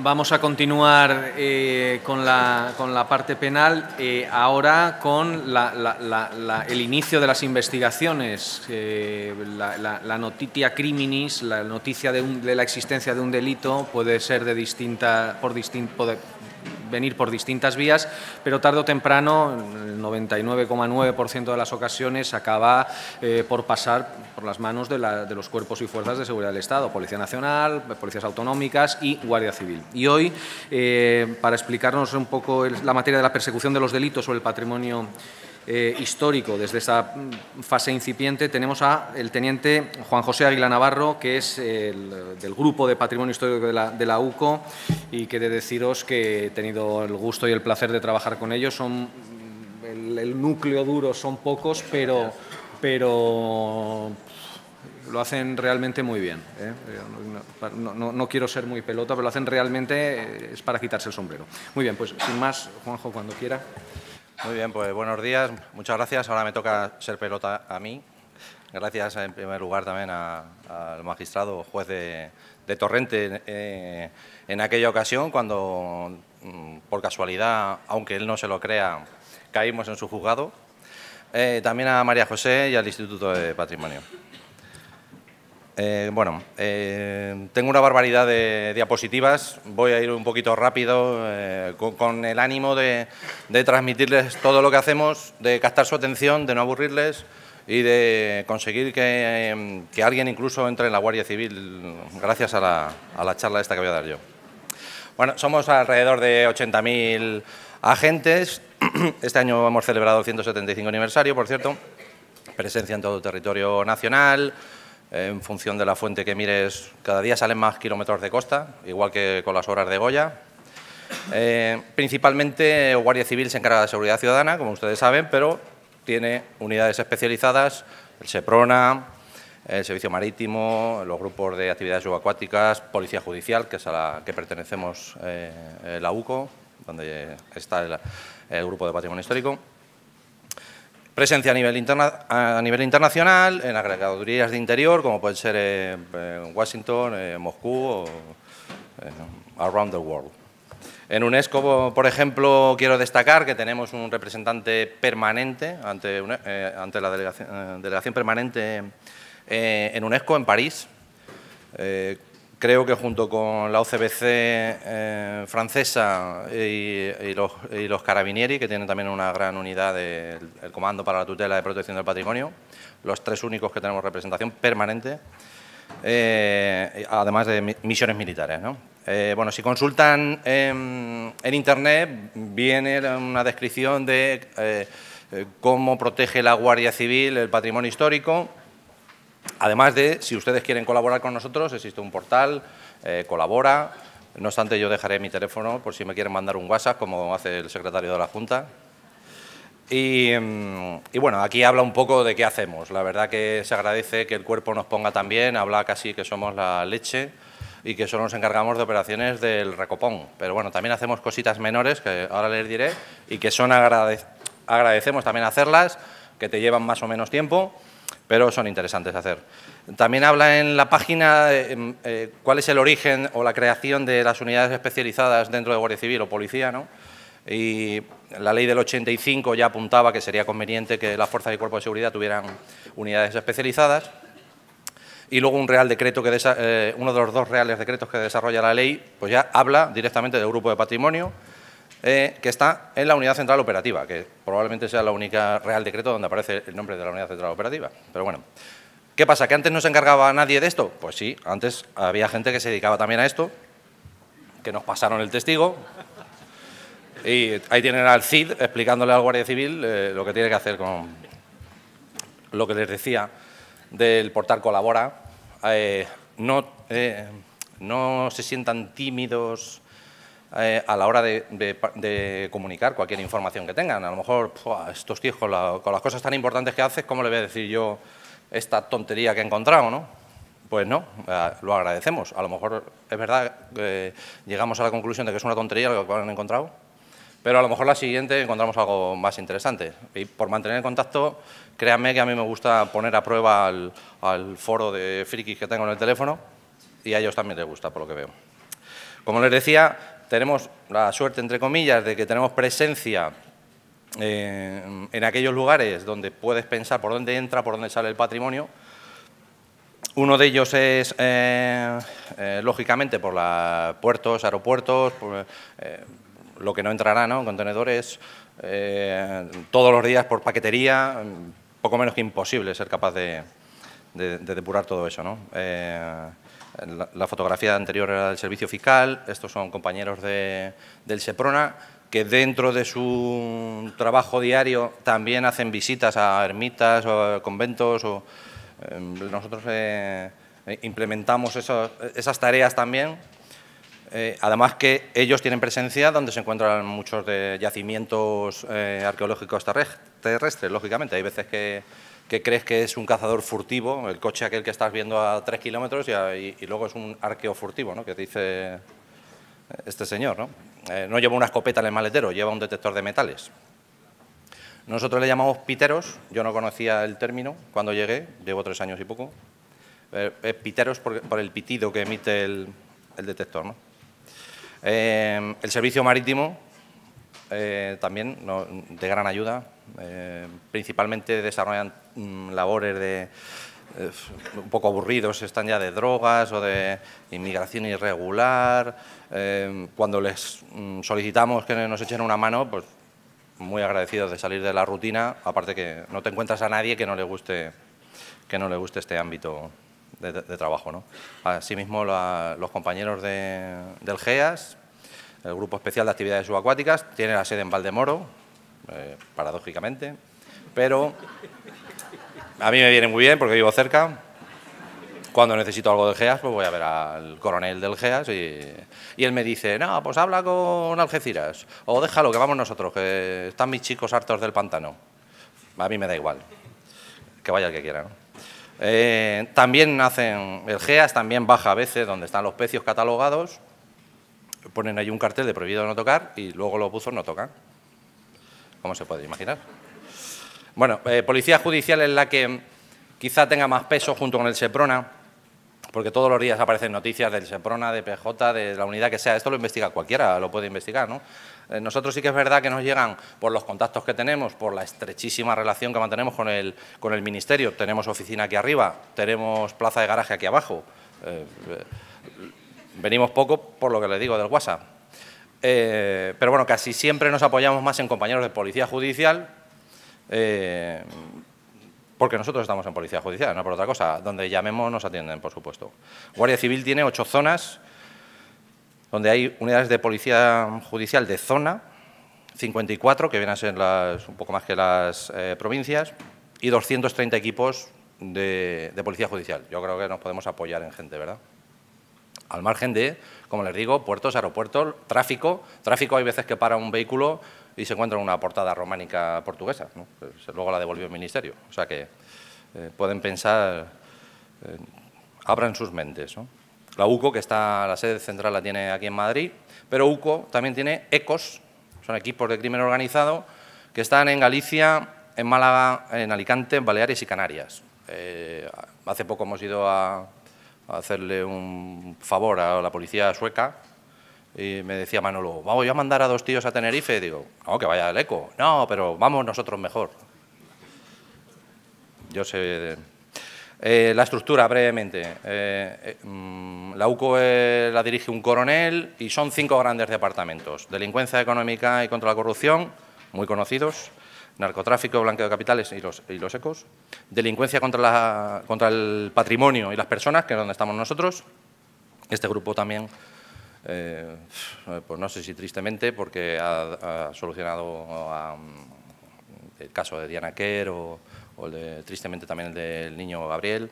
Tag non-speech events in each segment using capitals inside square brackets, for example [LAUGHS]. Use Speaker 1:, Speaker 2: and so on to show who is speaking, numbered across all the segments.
Speaker 1: Vamos a continuar eh, con, la, con, la, parte penal, eh, ahora con el inicio de las investigaciones, eh, la, notitia criminis, la noticia de, la existencia de un delito puede ser de distinta, por distinto de venir por distintas vías, pero tarde o temprano, en el 99,9% de las ocasiones, acaba eh, por pasar por las manos de, los cuerpos y fuerzas de seguridad del Estado, Policía Nacional, Policías Autonómicas y Guardia Civil. Y hoy, eh, para explicarnos un poco la materia de la persecución de los delitos sobre el patrimonio eh, histórico desde esa mm, fase incipiente, tenemos a el teniente Juan José Águila Navarro, que es del Grupo de Patrimonio Histórico de la, UCO y que de deciros que he tenido el gusto y el placer de trabajar con ellos. Son, mm, el, núcleo duro son pocos, pero, pero lo hacen realmente muy bien. ¿eh? Eh, no, no, quiero ser muy pelota, pero lo hacen realmente, es para quitarse el sombrero. Muy bien, pues sin más, Juanjo, cuando quiera.
Speaker 2: Muy bien, pues buenos días, muchas gracias. Ahora me toca ser pelota a mí. Gracias en primer lugar también al magistrado juez de, Torrente eh, en aquella ocasión cuando, mm, por casualidad, aunque él no se lo crea, caímos en su juzgado. Eh, también a María José y al Instituto de Patrimonio. Eh, bueno, eh, tengo una barbaridad de diapositivas, voy a ir un poquito rápido eh, con, el ánimo de, transmitirles todo lo que hacemos, de captar su atención, de no aburrirles y de conseguir que, alguien incluso entre en la Guardia Civil gracias a la, charla esta que voy a dar yo. Bueno, somos alrededor de 80.000 agentes, [CLEARS THROAT] este año hemos celebrado el 175 aniversario, por cierto, presencia en todo territorio nacional, en función de la fuente que mires, cada día salen más kilómetros de costa, igual que con las obras de Goya. Eh, principalmente, Guardia Civil se encarga de seguridad ciudadana, como ustedes saben, pero tiene unidades especializadas, el SEPRONA, el Servicio Marítimo, los grupos de actividades subacuáticas, Policía Judicial, que es a la que pertenecemos eh, la UCO, donde está el Grupo de Patrimonio Histórico. Presencia a nivel, interna a nivel internacional, en agregadurías de interior, como pueden ser eh, en Washington, eh, Moscú o eh, around the world. En UNESCO, por ejemplo, quiero destacar que tenemos un representante permanente ante, ante la delegación, permanente en UNESCO, en París, Creo que junto con la OCBC eh, francesa y, los, carabinieri, que tienen también una gran unidad del Comando para la Tutela y Protección del Patrimonio, los tres únicos que tenemos representación permanente, eh, además de misiones militares. Eh, bueno, si consultan en Internet, viene una descripción de cómo protege la Guardia Civil el patrimonio histórico, Además de, si ustedes quieren colaborar con nosotros, existe un portal, eh, colabora. No obstante, yo dejaré mi teléfono por si me quieren mandar un WhatsApp, como hace el secretario de la Junta. Y, mm, y, bueno, aquí habla un poco de qué hacemos. La verdad que se agradece que el cuerpo nos ponga también, habla casi que somos la leche y que solo nos encargamos de operaciones del recopón. Pero bueno, también hacemos cositas menores, que ahora les diré, y que son agradecemos también hacerlas, que te llevan más o menos tiempo pero son interesantes hacer. También habla en la página eh, em, eh, cuál es el origen o la creación de las unidades especializadas dentro de Guardia Civil o Policía, ¿no? Y la ley del 85 ya apuntaba que sería conveniente que las fuerzas y cuerpos de seguridad tuvieran unidades especializadas. Y luego un real decreto que eh, uno de los dos reales decretos que desarrolla la ley, pues ya habla directamente del grupo de patrimonio eh, que está en la unidad central operativa, que probablemente sea la única Real Decreto donde aparece el nombre de la unidad central operativa. Pero bueno, ¿qué pasa? ¿Que antes no se encargaba nadie de esto? Pues sí, antes había gente que se dedicaba también a esto, que nos pasaron el testigo, y ahí tienen al CID explicándole al Guardia Civil eh, lo que tiene que hacer con lo que les decía del portal Colabora. Eh, no, no se sientan tímidos eh, a la hora de, comunicar cualquier información que tengan. A lo mejor, estos tíos con, las cosas tan importantes que haces, ¿cómo le voy a decir yo esta tontería que he encontrado, no? Pues no, eh, lo agradecemos. A lo mejor es verdad que llegamos a la conclusión de que es una tontería lo que han encontrado, pero a lo mejor la siguiente encontramos algo más interesante. Y por mantener el contacto, créanme que a mí me gusta poner a prueba al, al foro de frikis que tengo en el teléfono y a ellos también les gusta, por lo que veo. Como les decía, tenemos la suerte, entre comillas, de que tenemos presencia eh, en aquellos lugares donde puedes pensar por dónde entra, por dónde sale el patrimonio. Uno de ellos es, eh, eh, lógicamente, por los puertos, aeropuertos, lo que no entrará, ¿no? Contenedores, todos los días por paquetería, poco menos que imposible ser capaz de, de depurar todo eso, ¿no? La, fotografía anterior era del Servicio Fiscal, estos son compañeros de, del SEPRONA, que dentro de su trabajo diario también hacen visitas a ermitas o conventos. O, em, nosotros eh, implementamos esas tareas también. Eh, además que ellos tienen presencia donde se encuentran muchos de yacimientos eh, arqueológicos terrestres, lógicamente. Hay veces que que crees que es un cazador furtivo, el coche aquel que estás viendo a tres kilómetros y, luego es un arqueo furtivo, ¿no? que dice este señor. ¿no? Eh, no lleva una escopeta en el maletero, lleva un detector de metales. Nosotros le llamamos piteros, yo no conocía el término cuando llegué, llevo tres años y poco. Eh, piteros por, el pitido que emite el, detector. ¿no? Eh, el servicio marítimo también de gran ayuda, principalmente desarrollan Mm, labores de eh, un poco aburridos, están ya de drogas o de inmigración irregular. Eh, cuando les mm, solicitamos que nos echen una mano, pues muy agradecidos de salir de la rutina, aparte que no te encuentras a nadie que no le guste, que no le guste este ámbito de, trabajo. ¿no? Asimismo, los compañeros de, del GEAS, el Grupo Especial de Actividades Subacuáticas, tiene la sede en Valdemoro, eh, paradójicamente, pero a mí me viene muy bien porque vivo cerca. Cuando necesito algo de GEAS, pues voy a ver al coronel del GEAS y, él me dice, no, pues habla con Algeciras o déjalo, que vamos nosotros, que están mis chicos hartos del pantano. A mí me da igual, que vaya el que quiera. Eh, también hacen, el GEAS también baja a veces donde están los pecios catalogados, ponen ahí un cartel de prohibido no tocar y luego los buzos no tocan. ¿Cómo se puede imaginar? Bueno, eh, Policía Judicial es la que quizá tenga más peso junto con el SEPRONA, porque todos los días aparecen noticias del SEPRONA, de PJ, de la unidad que sea. Esto lo investiga cualquiera, lo puede investigar, ¿no? Eh, nosotros sí que es verdad que nos llegan por los contactos que tenemos, por la estrechísima relación que mantenemos con el, con el Ministerio. Tenemos oficina aquí arriba, tenemos plaza de garaje aquí abajo. Eh, venimos poco por lo que le digo del WhatsApp. pero bueno, casi siempre nos apoyamos más en compañeros de policía judicial eh, porque nosotros estamos en policía judicial, no por otra cosa. Donde llamemos nos atienden, por supuesto. Guardia Civil tiene ocho zonas donde hay unidades de policía judicial de zona, 54, que vienen a ser las, un poco más que las eh, provincias, y 230 equipos de, de, policía judicial. Yo creo que nos podemos apoyar en gente, ¿verdad? Al margen de, como les digo, puertos, aeropuertos, tráfico. Tráfico hay veces que para un vehículo y se encuentra una portada románica portuguesa. luego la devolvió el ministerio. O sea que eh, pueden pensar, eh, abran sus mentes. La UCO, que está, la sede central la tiene aquí en Madrid, pero UCO también tiene ECOS, son equipos de crimen organizado que están en Galicia, en Málaga, en Alicante, en Baleares y Canarias. Eh, hace poco hemos ido a hacerle un favor a la policía sueca y me decía Manolo, ¿vamos yo a mandar a dos tíos a Tenerife? Digo, no, que vaya el eco. No, pero vamos nosotros mejor. Yo sé... Eh, la estructura, brevemente. Eh, eh, mm, la UCO e la dirige un coronel y son cinco grandes departamentos. Delincuencia económica y contra la corrupción, muy conocidos. Narcotráfico, blanqueo de capitales y los, y los ecos. Delincuencia contra, la, contra el patrimonio y las personas, que es donde estamos nosotros. Este grupo también eh, pues no sé si tristemente, porque ha, solucionado ah, el caso de Diana Kerr o, el de, tristemente también el del niño Gabriel.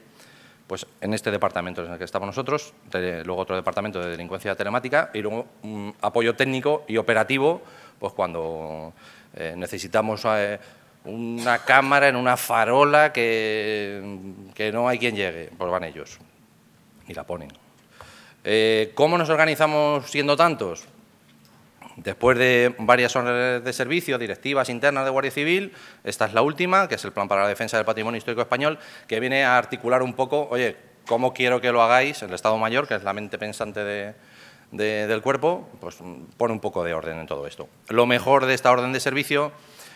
Speaker 2: Pues en este departamento en el que estamos nosotros, luego otro departamento de delincuencia telemática y luego un mm, apoyo técnico y operativo, pues cuando eh, necesitamos eh, una cámara en una farola que, que no hay quien llegue, pues van ellos y la ponen. Eh, ¿Cómo nos organizamos siendo tantos? Después de varias órdenes de servicio, directivas internas de Guardia Civil, esta es la última, que es el Plan para la Defensa del Patrimonio Histórico Español, que viene a articular un poco, oye, ¿cómo quiero que lo hagáis? El Estado Mayor, que es la mente pensante del cuerpo, pues pone un poco de orden en todo esto. Lo mejor de esta orden de servicio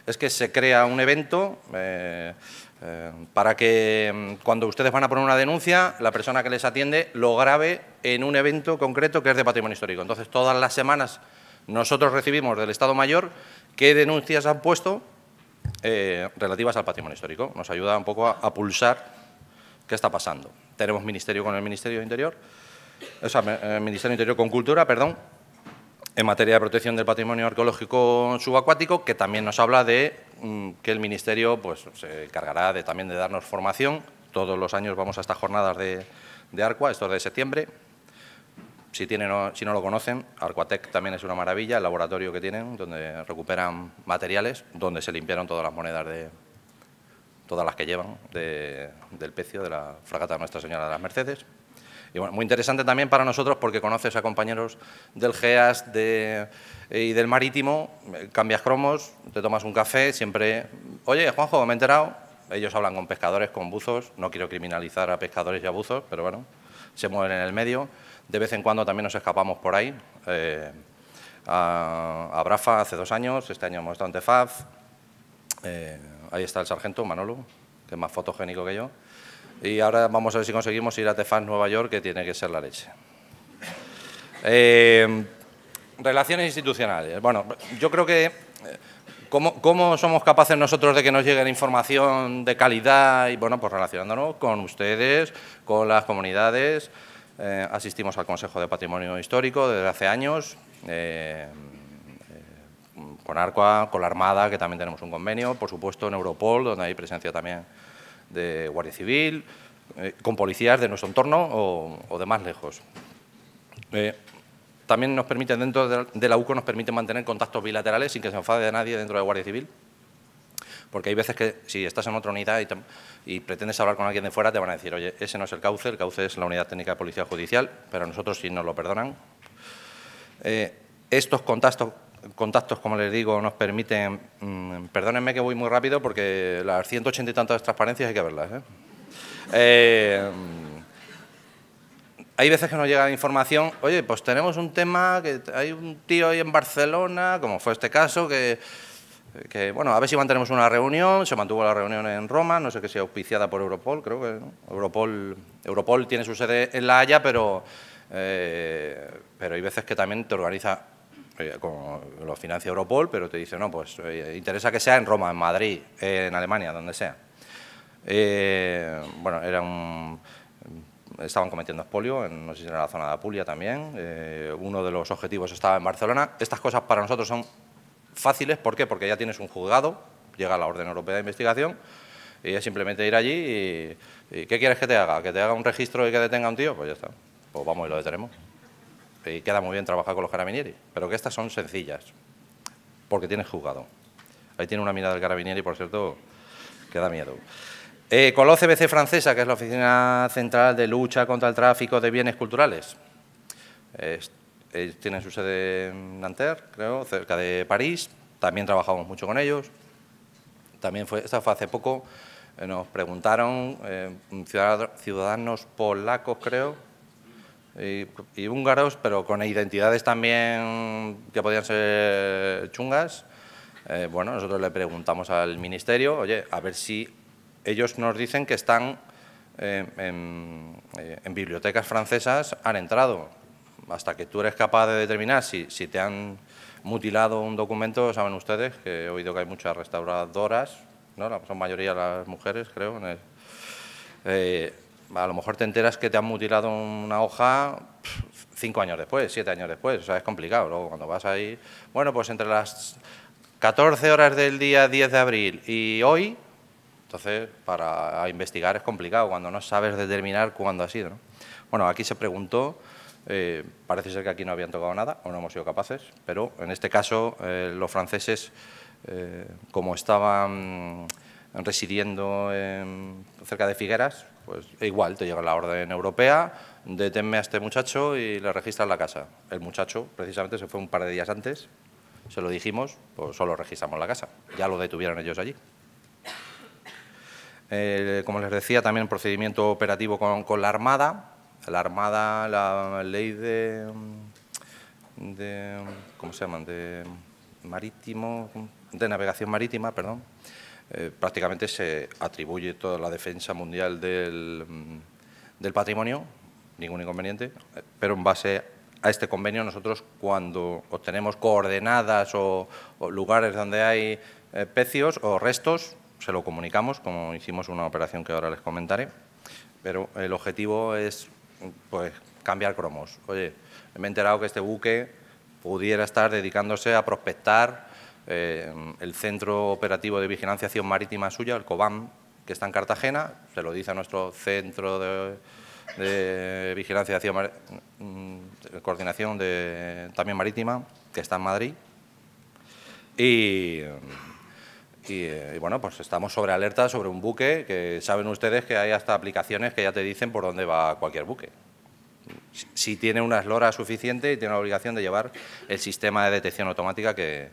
Speaker 2: es que se crea un evento eh, eh, para que mm, cuando ustedes van a poner una denuncia, la persona que les atiende lo grabe en un evento concreto que es de patrimonio histórico. Entonces, todas las semanas nosotros recibimos del Estado Mayor qué denuncias han puesto eh, relativas al patrimonio histórico. Nos ayuda un poco a, a, pulsar qué está pasando. Tenemos ministerio con el Ministerio de Interior, o sea, Ministerio de Interior con Cultura, perdón, en materia de protección del patrimonio arqueológico subacuático, que también nos habla de mm, que el Ministerio pues, se encargará de, también de darnos formación. Todos los años vamos a estas jornadas de, de Arcua, esto de septiembre. Si, tienen, si no lo conocen, Arcuatec también es una maravilla, el laboratorio que tienen, donde recuperan materiales, donde se limpiaron todas las monedas de, todas las que llevan del pecio de la fragata de Nuestra Señora de las Mercedes. Y muy interesante también para nosotros porque conoces a compañeros del GEAS eh, y del Marítimo, eh, cambias cromos, te tomas un café, siempre, oye, Juanjo, me he enterado, ellos hablan con pescadores, con buzos, no quiero criminalizar a pescadores y a buzos, pero bueno, se mueven en el medio. De vez en cuando también nos escapamos por ahí. Eh, a, Brafa hace dos años, este año hemos estado en Tefaz. ahí está el sargento Manolo, que es más fotogénico que yo. Y ahora vamos a ver si conseguimos ir a Tefán, Nueva York, que tiene que ser la leche. Eh, relaciones institucionales. Bueno, yo creo que... Eh, ¿Cómo, somos capaces nosotros de que nos llegue la información de calidad? Y bueno, pues relacionándonos con ustedes, con las comunidades. Eh, asistimos al Consejo de Patrimonio Histórico desde hace años, con ARCOA, con la Armada, que también tenemos un convenio, por supuesto en Europol, donde hay presencia también de Guardia Civil, eh, con policías de nuestro entorno o, de más lejos. Eh, también nos permite, dentro de la UCO, nos permite mantener contactos bilaterales sin que se enfade de nadie dentro de Guardia Civil. Porque hay veces que si estás en otra unidad y, pretendes hablar con alguien de fuera, te van a decir, oye, ese no es el cauce, el cauce es la unidad técnica de policía judicial, pero nosotros sí nos lo perdonan. Eh, estos contactos contactos, como les digo, nos permiten... Mm, perdónenme que voy muy rápido porque las 180 y tantas transparencias hay que verlas. ¿eh? Eh, hay veces que nos llega la información, oye, pues tenemos un tema, que hay un tío ahí en Barcelona, como fue este caso, que, bueno, a ver si mantenemos una reunión, se mantuvo la reunión en Roma, no sé que sea auspiciada por Europol, creo que ¿no? Europol, Europol tiene su sede en La Haya, pero, eh, pero hay veces que también te organiza eh, lo financia Europol, pero te dice, no, pues eh, interesa que sea en Roma, en Madrid, en Alemania, donde sea. Eh, bueno, era estaban cometiendo expolio, no sé si era la zona de Apulia también. uno de los objetivos estaba en Barcelona. Estas cosas para nosotros son fáciles, ¿por qué? Porque ya tienes un juzgado, llega la Orden Europea de Investigación, y es simplemente ir allí y, y ¿qué quieres que te haga? ¿Que te haga un registro y que detenga a un tío? Pues ya está, pues vamos y lo detenemos queda muy bien trabajar con los carabinieri, pero que estas son sencillas, porque tienes juzgado. Ahí tiene una mirada del carabinieri, por cierto, que da miedo. Eh, con la francesa, que es la Oficina Central de Lucha contra el Tráfico de Bienes Culturales. tienen su sede en Nanterre, creo, cerca de París. También trabajamos mucho con ellos. También fue, esta fue hace poco, eh, nos preguntaron eh, ciudadanos polacos, creo, y, húngaros, pero con identidades también que podían ser chungas. Eh, bueno, nosotros le preguntamos al ministerio, oye, a ver si ellos nos dicen que están eh, eh, en, bibliotecas francesas, han entrado. Hasta que tú eres capaz de determinar si, si te han mutilado un documento, saben ustedes que he oído que hay muchas restauradoras, ¿no? la mayoría de las mujeres, creo, en el, a lo mejor te enteras que te han mutilado una hoja cinco años después, siete años después, o sea, es complicado. Luego cuando vas ahí, bueno, pues entre las 14 horas del día 10 de abril y hoy, entonces para investigar es complicado cuando no sabes determinar cuándo ha sido. Bueno, aquí se preguntó, eh, parece ser que aquí no habían tocado nada o no hemos sido capaces, pero en este caso eh, los franceses, eh, como estaban residiendo cerca de Figueras, pues igual, te llega la orden europea, deténme a este muchacho y le registras la casa. El muchacho precisamente se fue un par de días antes, se lo dijimos, pues solo registramos la casa. Ya lo detuvieron ellos allí. como les decía, también procedimiento operativo con, la Armada. La Armada, la ley de, de... ¿Cómo se llaman? De marítimo... De navegación marítima, perdón eh, prácticamente se atribuye toda la defensa mundial mm, del, patrimonio, ningún inconveniente, pero en base a este convenio nosotros cuando obtenemos coordenadas o, lugares donde hay eh, pecios o restos, se lo comunicamos, como hicimos una operación que ahora les comentaré, pero el objetivo es pues, cambiar cromos. Oye, me he enterado que este buque pudiera estar dedicándose a prospectar eh, el Centro Operativo de Vigilancia Acción Marítima suya, el COBAM, que está en Cartagena, se lo dice a nuestro Centro de, de Vigilancia Acción de mm, Coordinación de, también Marítima, que está en Madrid. Y, eh, y, bueno, pues estamos sobre alerta sobre un buque que saben ustedes que hay hasta aplicaciones que ya te dicen por dónde va cualquier buque. si tiene una eslora suficiente y tiene la obligación de llevar el sistema de detección automática que,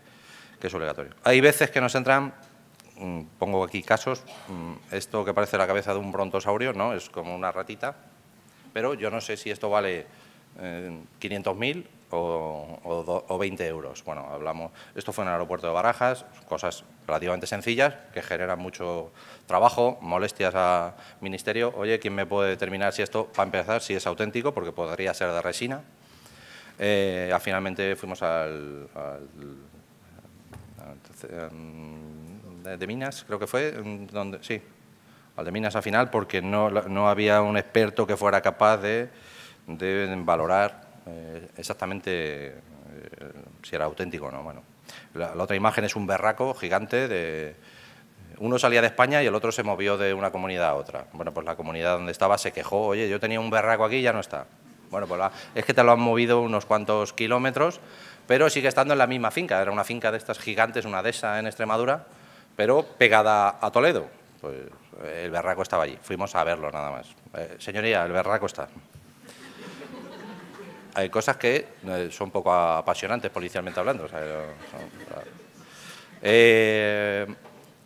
Speaker 2: que es obligatorio. Hay veces que nos entran, mm, pongo aquí casos, mm, esto que parece la cabeza de un brontosaurio, ¿no? Es como una ratita, pero yo no sé si esto vale 500.000 eh, o, 20 euros. Bueno, hablamos, esto fue en el aeropuerto de Barajas, cosas relativamente sencillas que generan mucho trabajo, molestias al ministerio. Oye, ¿quién me puede determinar si esto, va a empezar, si es auténtico? Porque podría ser de resina. Eh, finalmente fuimos al eh, mm, de Minas, creo que fue, mm, donde, sí, al de Minas al final, porque no, había un experto que fuera capaz de, valorar eh, exactamente eh, si era auténtico o no. Bueno, la, otra imagen es un berraco gigante de... Uno salía de España y el otro se movió de una comunidad a otra. Bueno, pues la comunidad donde estaba se quejó, oye, yo tenía un berraco aquí y ya no está. Bueno, pues la, es que te lo han movido unos cuantos kilómetros, pero sigue estando en la misma finca. Era una finca de estas gigantes, una de esas en Extremadura, pero pegada a Toledo. Pues eh, el berraco estaba allí. Fuimos a verlo nada más. Eh, señoría, el berraco está. Hay cosas que eh, son poco apasionantes policialmente hablando.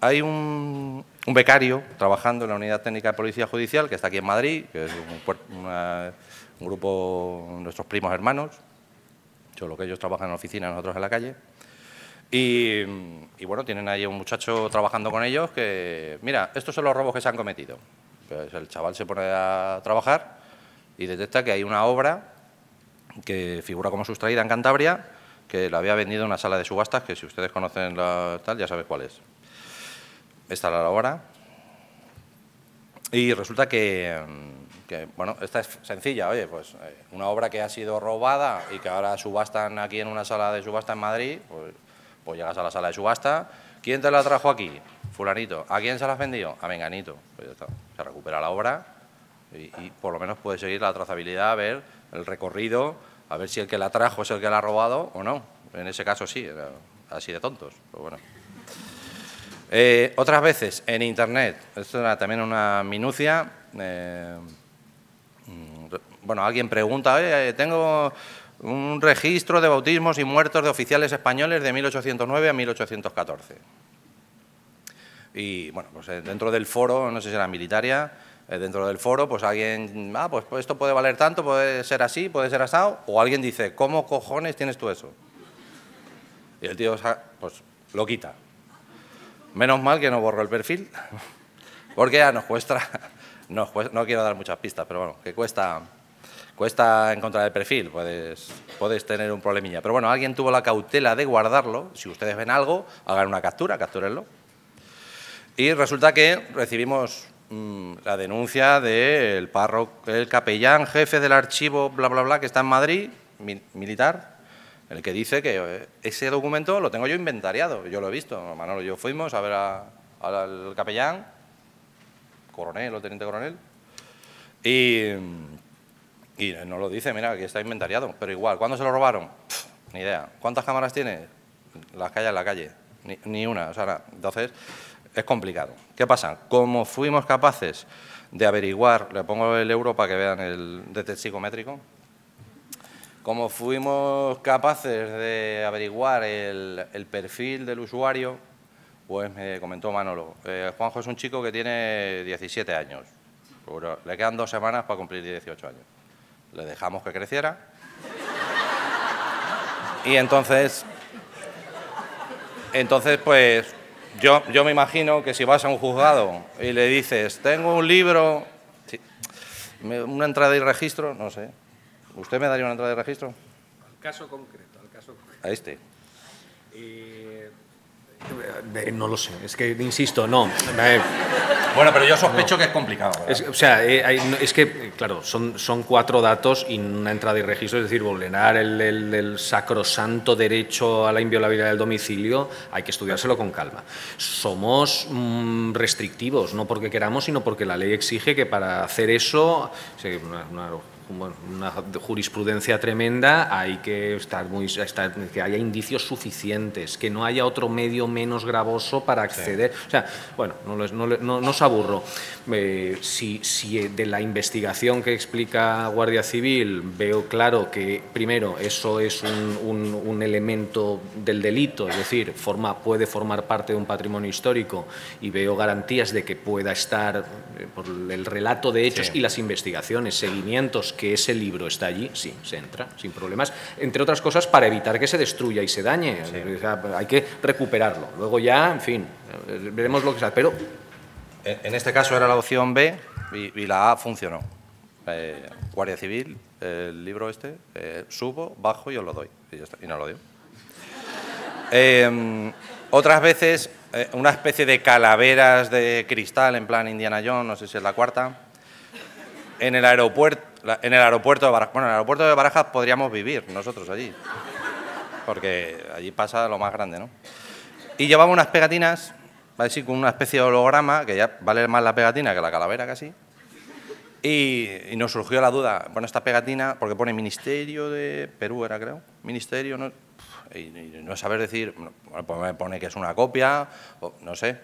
Speaker 2: hay un, becario trabajando en la Unidad Técnica de Policía Judicial que está aquí en Madrid, que es un, una, un grupo, nuestros primos hermanos, solo que ellos trabajan en la oficina, nosotros en la calle. Y, bueno, tienen ahí un muchacho trabajando con ellos que, mira, estos son los robos que se han cometido. Pues el chaval se pone a trabajar y detecta que hay una obra que figura como sustraída en Cantabria, que la había vendido en una sala de subastas, que si ustedes conocen la tal, ya sabes cuál es. Esta era la obra. Y resulta que, bueno, esta es sencilla, oye, pues eh, una obra que ha sido robada y que ahora subastan aquí en una sala de subasta en Madrid, pues, pues llegas a la sala de subasta, ¿quién te la trajo aquí? Fulanito, ¿a quién se la has vendido? A ah, Menganito, pues se recupera la obra y, por lo menos puede seguir la trazabilidad, a ver el recorrido, a ver si el que la trajo es el que la ha robado o no, en ese caso sí, así de tontos, bueno. Eh, otras veces en Internet, esto era también una minucia, eh, bueno, alguien pregunta, tengo un registro de bautismos y muertos de oficiales españoles de 1809 a 1814. Y bueno, pues eh, dentro del foro, no sé si era militaria, eh, dentro del foro, pues alguien, ah, pues, pues esto puede valer tanto, puede ser así, puede ser asado, o alguien dice, ¿cómo cojones tienes tú eso? Y el tío, pues lo quita. Menos mal que no borro el perfil, [LAUGHS] porque ya nos cuesta, [LAUGHS] nos cuesta, no quiero dar muchas pistas, pero bueno, que cuesta, cuesta encontrar el perfil, puedes, puedes tener un problemilla. Pero bueno, alguien tuvo la cautela de guardarlo. Si ustedes ven algo, hagan una captura, captúrenlo. Y resulta que recibimos mm, la denuncia del párroco, el capellán jefe del archivo, bla, bla, bla, que está en Madrid, militar, el que dice que eh, ese documento lo tengo yo inventariado. Yo lo he visto. Manolo y yo fuimos a ver al capellán, coronel o teniente coronel, y y no lo dice, mira, que está inventariado. Pero igual, ¿cuándo se lo robaron? ni idea. ¿Cuántas cámaras tiene? Las hay en la calle. Ni, una. entonces, es complicado. ¿Qué pasa? Como fuimos capaces de averiguar, le pongo el euro para que vean el detect psicométrico, como fuimos capaces de averiguar el, perfil del usuario, pues me comentó Manolo, eh, Juanjo es un chico que tiene 17 años, le quedan dos semanas para cumplir 18 años le dejamos que creciera. Y entonces, entonces pues yo, yo me imagino que si vas a un juzgado y le dices, tengo un libro, una entrada y registro, no sé, ¿usted me daría una entrada y registro? Al
Speaker 1: caso concreto, al caso concreto. A este. Eh, eh, no lo sé, es que insisto, no.
Speaker 2: Bueno, pero yo sospecho que es complicado.
Speaker 1: o sea, eh, es que, claro, son, cuatro datos y una entrada y registro, es decir, vulnerar el, sacrosanto derecho a la inviolabilidad del domicilio, hay que estudiárselo con calma. Somos mm, restrictivos, no porque queramos, sino porque la ley exige que para hacer eso, una una jurisprudencia tremenda, hay que estar muy estar, que haya indicios suficientes, que no haya otro medio menos gravoso para acceder. O sea, bueno, no, les, no, os aburro. Eh, si, de la investigación que explica Guardia Civil veo claro que, primero, eso es un, elemento del delito, es decir, forma, puede formar parte de un patrimonio histórico y veo garantías de que pueda estar eh, por el relato de hechos y las investigaciones, seguimientos, que ese libro está allí, sí, se entra, sin problemas, entre otras cosas para evitar que se destruya y se dañe.
Speaker 2: hay que recuperarlo. Luego ya, en fin, veremos lo que sea. Pero... En este caso era la opción B y, la A funcionó. Eh, Guardia Civil, el libro este, eh, subo, bajo y os lo doy. Y, ya está, y no lo dio. Eh, otras veces, una especie de calaveras de cristal en plan Indiana Jones, no sé si es la cuarta. En el aeropuerto, en el aeropuerto de Barajas. Bueno, en el aeropuerto de Barajas podríamos vivir nosotros allí. Porque allí pasa lo más grande, ¿no? Y llevaba unas pegatinas, decir con una especie de holograma, que ya vale más la pegatina que la calavera casi. Y, nos surgió la duda, bueno, esta pegatina, porque pone Ministerio de Perú, era creo, Ministerio, no, y, no saber decir, bueno, pues me pone que es una copia, o, no sé.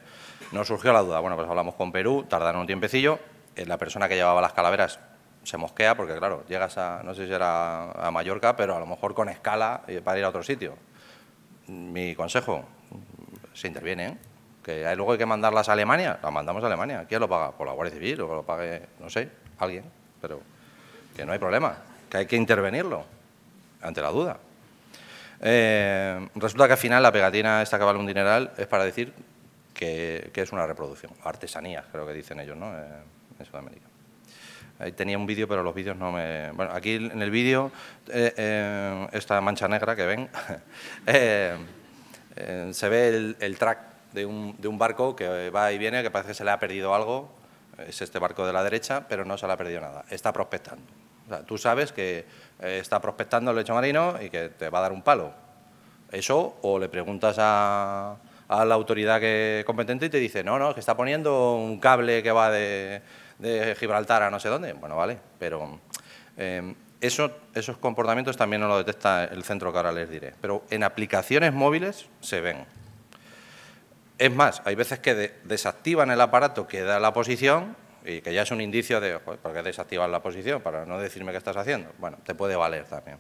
Speaker 2: Nos surgió la duda, bueno, pues hablamos con Perú, tardaron un tiempecillo, eh, la persona que llevaba las calaveras se mosquea porque, claro, llegas a, no sé si era a Mallorca, pero a lo mejor con escala eh, para ir a otro sitio. Mi consejo, se interviene, ¿eh? que luego hay que mandarlas a Alemania, las mandamos a Alemania. ¿Quién lo paga? Por pues la Guardia Civil o que lo pague, no sé, alguien, pero que no hay problema, que hay que intervenirlo ante la duda. Eh, resulta que al final la pegatina esta que vale un dineral es para decir que, es una reproducción, artesanía, creo que dicen ellos ¿no? en Sudamérica tenía un vídeo, pero los vídeos no me... Bueno, aquí en el vídeo, eh, eh, esta mancha negra que ven, [LAUGHS] eh, se ve el, track de un, barco que va y viene, que parece que se le ha perdido algo, es este barco de la derecha, pero no se le ha perdido nada, está prospectando. tú sabes que está prospectando el lecho marino y que te va a dar un palo. Eso, o le preguntas a, la autoridad competente y te dice, no, no, que está poniendo un cable que va de de Gibraltar a no sé dónde, bueno, vale, pero em, eso, esos comportamientos también no lo detecta el centro que ahora les diré, pero en aplicaciones móviles se ven. Es más, hay veces que desactivan el aparato que da la posición y que ya es un indicio de, ¿por qué desactivar la posición? Para no decirme qué estás haciendo. Bueno, te puede valer también.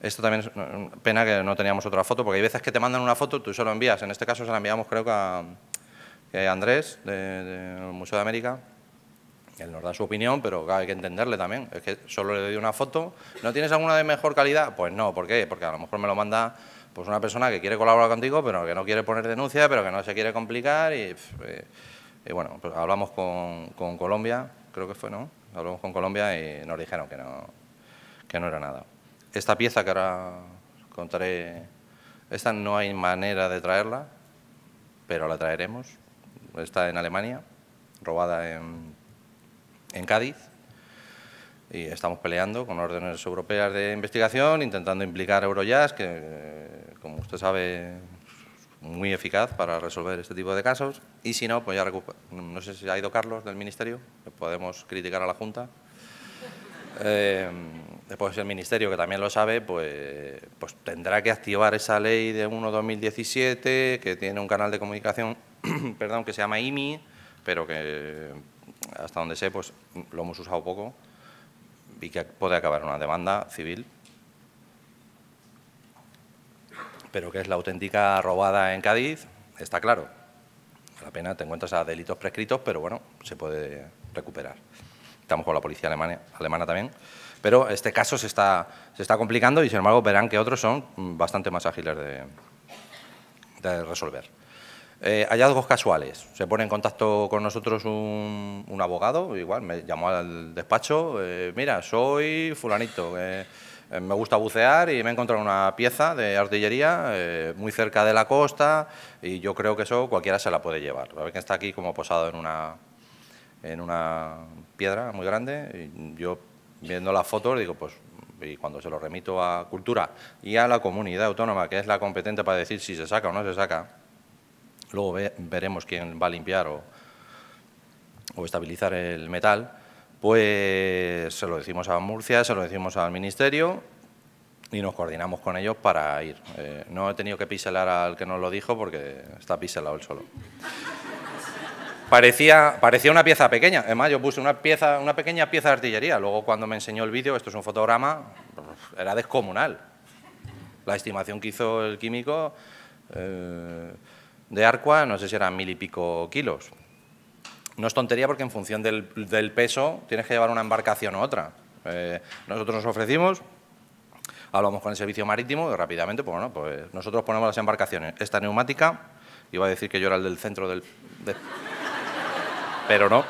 Speaker 2: Esto también es mm, mm, pena que no teníamos otra foto, porque hay veces que te mandan una foto, tú solo envías. En este caso se la enviamos creo que a, Andrés, del Museo de América, él nos da su opinión, pero hay que entenderle también. Es que solo le doy una foto. ¿No tienes alguna de mejor calidad? Pues no, ¿por qué? Porque a lo mejor me lo manda pues una persona que quiere colaborar contigo, pero que no quiere poner denuncia, pero que no se quiere complicar. Y, eh, bueno, pues hablamos con, Colombia, creo que fue, ¿no? Hablamos con Colombia y nos dijeron que no, que no era nada. Esta pieza que ahora contaré, esta no hay manera de traerla, pero la traeremos. Está en Alemania, robada en en Cádiz y estamos peleando con órdenes europeas de investigación, intentando implicar Eurojazz, que, como usted sabe, muy eficaz para resolver este tipo de casos. Y si no, pues ya no sé si ha ido Carlos del Ministerio, podemos criticar a la Junta. Eh, después el Ministerio, que también lo sabe, pues, pues tendrá que activar esa ley de 1-2017, que tiene un canal de comunicación [CLEARS THROAT] perdón, que se llama IMI, pero que hasta donde sé, pues lo hemos usado poco Vi que puede acabar una demanda civil, pero que es la auténtica robada en Cádiz, está claro. La pena, te encuentras a delitos prescritos, pero bueno, se puede recuperar. Estamos con la policía alemana, alemana también. Pero este caso se está, se está complicando y, sin embargo, verán que otros son bastante más ágiles de, de resolver. Eh, hallazgos casuales. Se pone en contacto con nosotros un, abogado, igual, me llamó al despacho, eh, mira, soy fulanito, eh, me gusta bucear y me he encontrado una pieza de artillería eh, muy cerca de la costa y yo creo que eso cualquiera se la puede llevar. La que está aquí como posado en una, en una piedra muy grande y yo viendo las fotos digo, pues y cuando se lo remito a Cultura y a la comunidad autónoma, que es la competente para decir si se saca o no se saca, Luego veremos quién va a limpiar o, estabilizar el metal. Pues se lo decimos a Murcia, se lo decimos al Ministerio y nos coordinamos con ellos para ir. Eh, no he tenido que piselar al que nos lo dijo porque está piselado él solo. Parecía, una pieza pequeña. Además, yo puse una, pieza, una pequeña pieza de artillería. Luego, cuando me enseñó el vídeo, esto es un fotograma, era descomunal. La estimación que hizo el químico... Eh, de Arcua, no sé si eran mil y pico kilos. No es tontería porque en función del, peso tienes que llevar una embarcación u otra. Eh, nosotros nos ofrecimos, hablamos con el servicio marítimo y rápidamente, pues bueno, pues nosotros ponemos las embarcaciones. Esta neumática, iba a decir que yo era el del centro del... Pero no.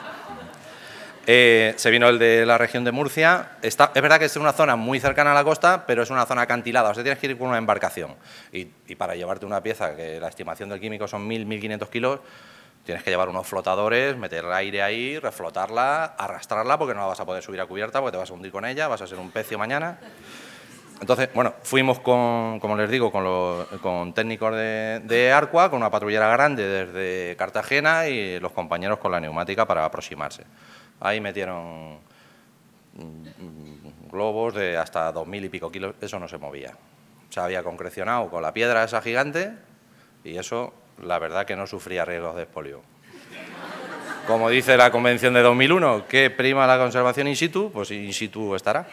Speaker 2: Eh, se vino el de la región de Murcia. es verdad que es una zona muy cercana a la costa, pero es una zona acantilada, o sea, tienes que ir con una embarcación. Y, para llevarte una pieza, que la estimación del químico son 1.000, 1.500 kilos, tienes que llevar unos flotadores, meter aire ahí, reflotarla, arrastrarla, porque no la vas a poder subir a cubierta, porque te vas a hundir con ella, vas a ser un pecio mañana. Entonces, bueno, fuimos con, como les digo, con, técnicos de, de, con una patrullera grande desde Cartagena y los compañeros con la neumática para aproximarse. Ahí metieron mm, globos de hasta dos mil y pico kilos, eso no se movía. Se había concrecionado con la piedra esa gigante y eso, la verdad, que no sufría riesgos de expolio. Como dice la Convención de 2001, que prima la conservación in situ, pues in situ estará.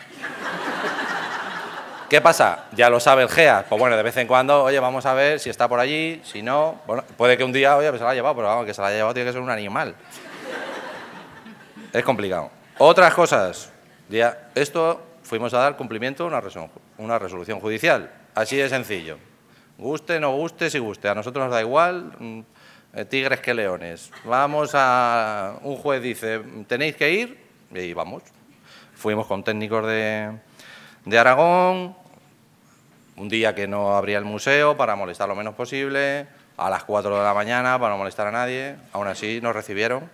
Speaker 2: ¿Qué pasa? Ya lo sabe el GEA. Pues bueno, de vez en cuando, oye, vamos a ver si está por allí, si no. puede que un día, oye, pues se la ha llevado, pero vamos, que se la haya llevado tiene que ser un animal. Es complicado. Otras cosas. Ya, esto fuimos a dar cumplimiento a una, resolución, una resolución judicial. Así de sencillo. Guste, no guste, si guste. A nosotros nos da igual mm, eh, tigres que leones. Vamos a... Un juez dice, tenéis que ir y vamos. Fuimos con técnicos de, de Aragón, un día que no abría el museo para molestar lo menos posible, a las 4 de la mañana para no molestar a nadie. Aún así nos recibieron.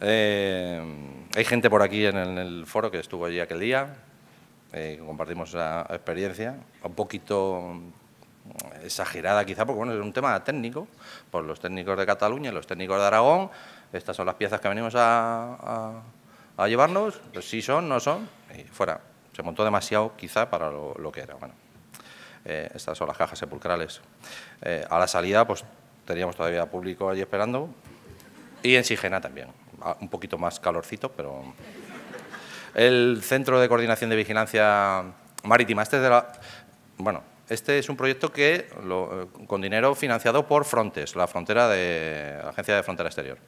Speaker 2: Eh, hay gente por aquí en el, foro que estuvo allí aquel día, eh, compartimos la experiencia, un poquito mm, exagerada quizá, porque bueno, es un tema técnico, por los técnicos de Cataluña, los técnicos de Aragón, estas son las piezas que venimos a, llevarnos, si pues son, no son, y fuera. Se montó demasiado quizá para lo, que era. Bueno, eh, estas son las cajas sepulcrales. Eh, a la salida, pues teníamos todavía público allí esperando y en Sigena también un poquito más calorcito, pero... El Centro de Coordinación de Vigilancia Marítima, este de la... Bueno, este es un proyecto que eh, con dinero financiado por Frontes, la frontera de agencia de frontera exterior,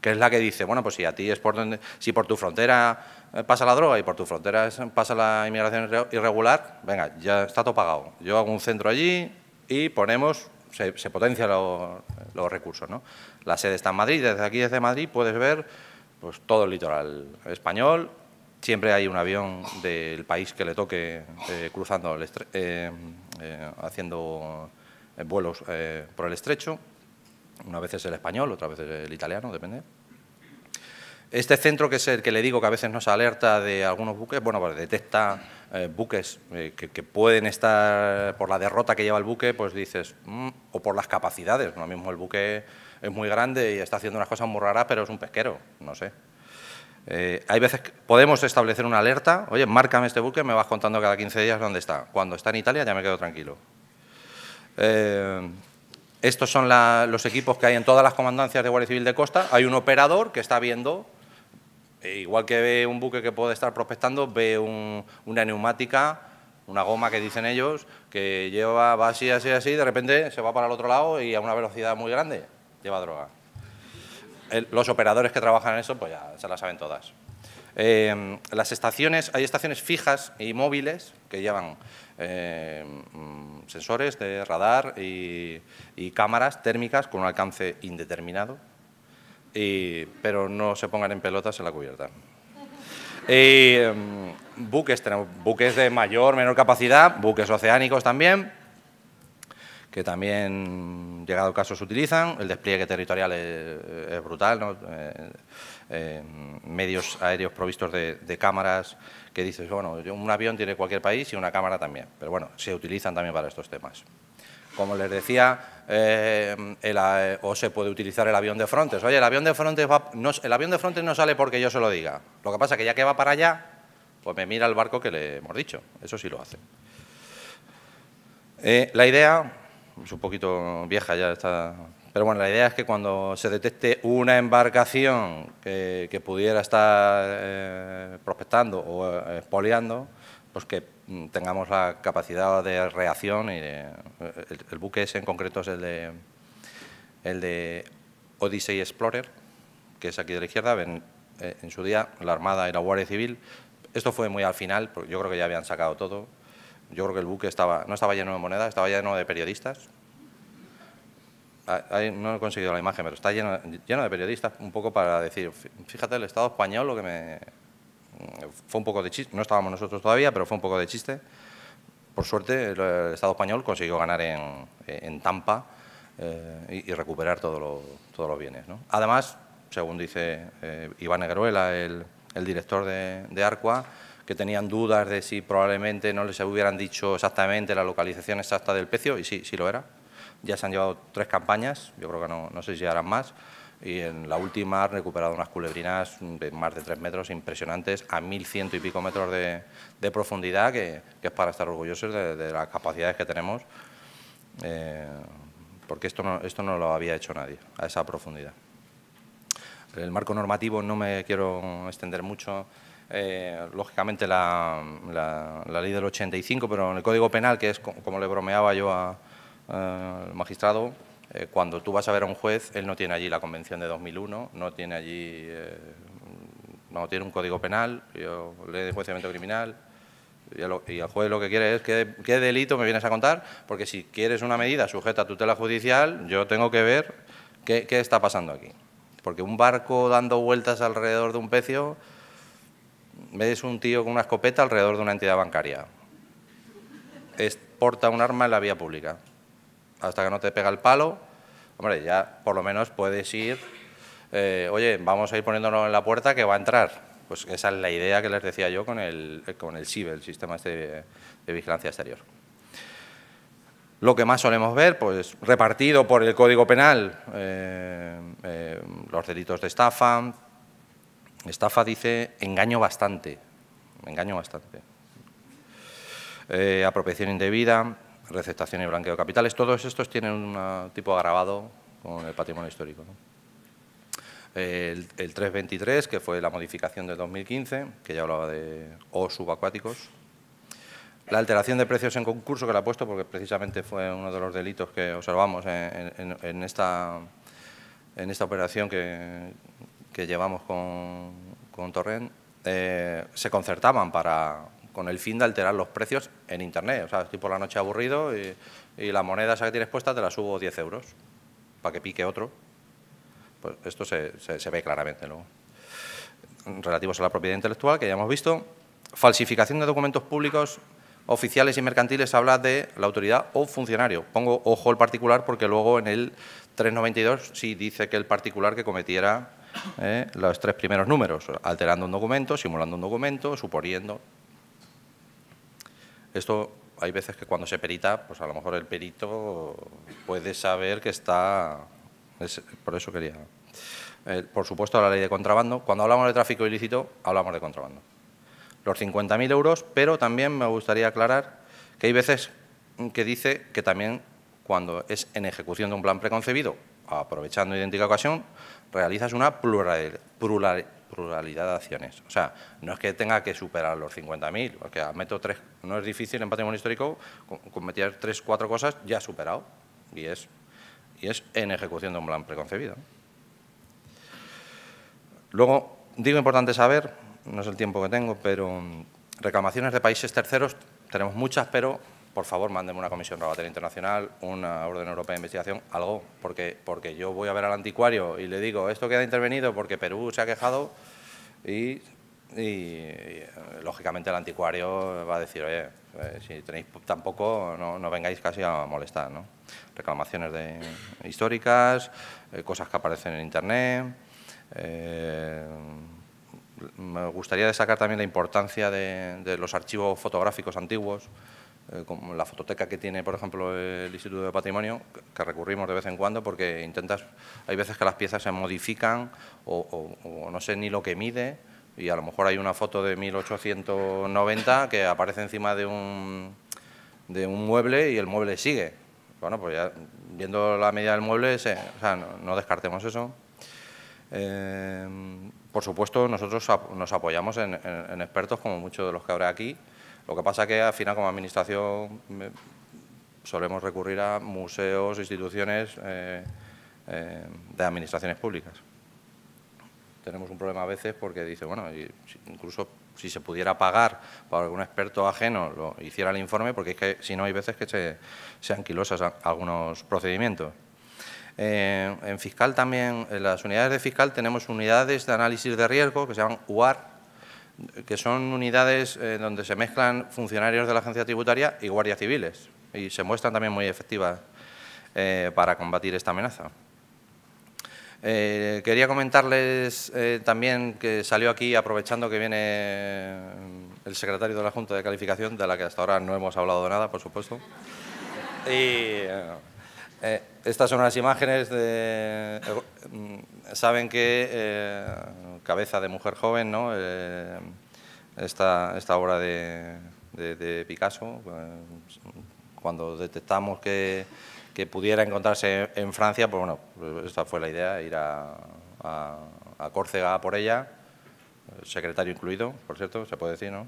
Speaker 2: que es la que dice, bueno, pues si a ti es por si por tu frontera eh, pasa la droga y por tu frontera pasa la inmigración irregular, venga, ya está todo pagado. Yo hago un centro allí y ponemos se, potencia potencian los recursos. ¿no? La sede está en Madrid, desde aquí, desde Madrid, puedes ver pues, todo el litoral español. Siempre hay un avión del país que le toque eh, cruzando, el eh, eh, haciendo vuelos por el estrecho. Una vez es el español, otra vez es el italiano, depende. Este centro, que es el que le digo que a veces nos alerta de algunos buques, bueno, pues detecta eh, buques eh, que, pueden estar por la derrota que lleva el buque, pues dices, mm", o por las capacidades. Lo mismo el buque es muy grande y está haciendo unas cosas muy raras, pero es un pesquero, no sé. Eh, hay veces que podemos establecer una alerta, oye, márcame este buque, me vas contando cada 15 días dónde está. Cuando está en Italia ya me quedo tranquilo. estos son los equipos que hay en todas las comandancias de Guardia Civil de Costa. Hay un operador que está viendo eh, igual que ve un buque que puede estar prospectando, ve una neumática, una goma que dicen ellos, que lleva, va así, así, así, de repente se va para el otro lado y a una velocidad muy grande lleva droga. los operadores que trabajan en eso, pues ya se las saben todas. Em, las estaciones, hay estaciones fijas y móviles que llevan em, sensores de radar y cámaras térmicas con un alcance indeterminado pero no se pongan en pelotas en la cubierta. Y, em, buques, tenemos buques de mayor, menor capacidad, buques oceánicos también, que también, llegado el caso, se utilizan. El despliegue territorial es, brutal, eh, eh, medios aéreos provistos de, de, cámaras que dices, bueno, un avión tiene cualquier país y una cámara también. Pero bueno, se utilizan también para estos temas. Como les decía, eh, eh, o se puede utilizar el avión de Frontes. Oye, el avión de Frontes, no, el avión de Frontes no sale porque yo se lo diga. Lo que pasa es que ya que va para allá, pues me mira el barco que le hemos dicho. Eso sí lo hace. Eh, la idea, es un poquito vieja ya está, pero bueno, la idea es que cuando se detecte una embarcación que, que pudiera estar prospectando o espoleando, pues que Mm, tengamos la capacidad de reacción. Y el, buque ese en concreto es el de, el de Odyssey Explorer, que es aquí de la izquierda. Ven, eh, en su día la Armada era la Guardia Civil. Esto fue muy al final, porque yo creo que ya habían sacado todo. Yo creo que el buque estaba, no estaba lleno de monedas, estaba lleno de periodistas. Ah, no he conseguido la imagen, pero está lleno, lleno de periodistas, un poco para decir, fíjate el Estado español lo que me, Mm, fue un poco de chiste, no estábamos nosotros todavía, pero fue un poco de chiste. Por suerte, el, Estado español consiguió ganar en, Tampa eh, y, recuperar todos los bienes. Además, según dice eh, Iván Negruela, el, director de, de, Arcua, que tenían dudas de si probablemente no les hubieran dicho exactamente la localización exacta del precio, y sí, sí lo era. Ya se han llevado tres campañas, yo creo que no, no sé si harán más, y en la última han recuperado unas culebrinas de más de tres metros impresionantes a 1.100 y pico metros de, profundidad, que, es para estar orgullosos de, las capacidades que tenemos, eh, porque esto no, esto no lo había hecho nadie a esa profundidad. El marco normativo no me quiero extender mucho, eh, lógicamente la, la, la, ley del 85, pero en el Código Penal, que es como le bromeaba yo eh, al magistrado, eh, cuando tú vas a ver a un juez, él no tiene allí la Convención de 2001, no tiene allí, eh, no tiene un código penal, yo ley de juiciamiento criminal, y, al el juez lo que quiere es qué, qué delito me vienes a contar, porque si quieres una medida sujeta a tutela judicial, yo tengo que ver qué, qué está pasando aquí. Porque un barco dando vueltas alrededor de un pecio ves un tío con una escopeta alrededor de una entidad bancaria. Exporta un arma en la vía pública. Hasta que no te pega el palo, Hombre, ya por lo menos puedes ir, eh, oye, vamos a ir poniéndonos en la puerta que va a entrar. Pues esa es la idea que les decía yo con el, eh, con el SIBE, el sistema este de, vigilancia exterior. Lo que más solemos ver, pues repartido por el Código Penal, eh, los delitos de estafa. Estafa dice engaño bastante, engaño bastante. apropiación indebida, receptación y blanqueo de capitales, todos estos tienen un tipo agravado con el patrimonio histórico. El, 323, que fue la modificación de 2015, que ya hablaba de O subacuáticos. La alteración de precios en concurso, que le ha puesto porque precisamente fue uno de los delitos que observamos en, esta, operación que, llevamos con, Torrent. Eh, se concertaban para, con el fin de alterar los precios en Internet. O sea, estoy por la noche aburrido y, la moneda esa que tienes puesta te la subo 10 euros para que pique otro. Pues esto se, ve claramente Relativos a la propiedad intelectual, que ya hemos visto. Falsificación de documentos públicos oficiales y mercantiles habla de la autoridad o funcionario. Pongo ojo al particular porque luego en el 392 sí dice que el particular que cometiera eh, los tres primeros números, alterando un documento, simulando un documento, suponiendo, esto hay veces que cuando se perita, pues a lo mejor el perito puede saber que está... por eso quería... Eh, por supuesto, la ley de contrabando. Cuando hablamos de tráfico ilícito, hablamos de contrabando. Los 50.000 euros, pero también me gustaría aclarar que hay veces que dice que también cuando es en ejecución de un plan preconcebido, aprovechando idéntica ocasión, realizas una pluralidad. plural, pluralidad de acciones. O sea, no es que tenga que superar los 50.000, porque meto tres, no es difícil en patrimonio histórico, con, meter tres, cuatro cosas ya superado, y es, y es en ejecución de un plan preconcebido. Luego, digo importante saber, no es el tiempo que tengo, pero mm, reclamaciones de países terceros tenemos muchas, pero por favor, mándenme una comisión regulatoria internacional, una orden europea de investigación, algo, porque, porque yo voy a ver al anticuario y le digo, esto queda intervenido porque Perú se ha quejado y, eh, lógicamente el anticuario va a decir, oye, eh, si tenéis tampoco, no, no, vengáis casi a molestar, ¿no? Reclamaciones de, históricas, eh, cosas que aparecen en Internet... me gustaría destacar también la importancia de, de los archivos fotográficos antiguos, eh, como la fototeca que tiene, por ejemplo, el Instituto de Patrimonio, que recurrimos de vez en cuando porque intentas, hay veces que las piezas se modifican o, no sé ni lo que mide y a lo mejor hay una foto de 1890 que aparece encima de un, de un mueble y el mueble sigue. Bueno, pues ya viendo la medida del mueble, no, descartemos eso. Eh, por supuesto, nosotros nos apoyamos en expertos como muchos de los que habrá aquí, lo que pasa es que al final como administración solemos recurrir a museos, instituciones eh, eh, de administraciones públicas. Tenemos un problema a veces porque dice, bueno, incluso si se pudiera pagar para algún experto ajeno lo hiciera el informe, porque es que si no hay veces que se, sean quilosas algunos procedimientos. Eh, en fiscal también, en las unidades de fiscal tenemos unidades de análisis de riesgo que se llaman UAR, que son unidades eh, donde se mezclan funcionarios de la agencia tributaria y guardias civiles, y se muestran también muy efectivas eh, para combatir esta amenaza. Eh, quería comentarles también que salió aquí, aprovechando que viene mm, el secretario de la Junta de Calificación, de la que hasta ahora no hemos hablado nada, por supuesto, y... Estas son las imágenes de... Eh, saben que eh, Cabeza de Mujer Joven, ¿no? Eh, esta, esta, obra de, Picasso, pues, cuando detectamos que, pudiera encontrarse en Francia, pues bueno, esta fue la idea, ir a, a Córcega por ella, secretario incluido, por cierto, se puede decir, ¿no?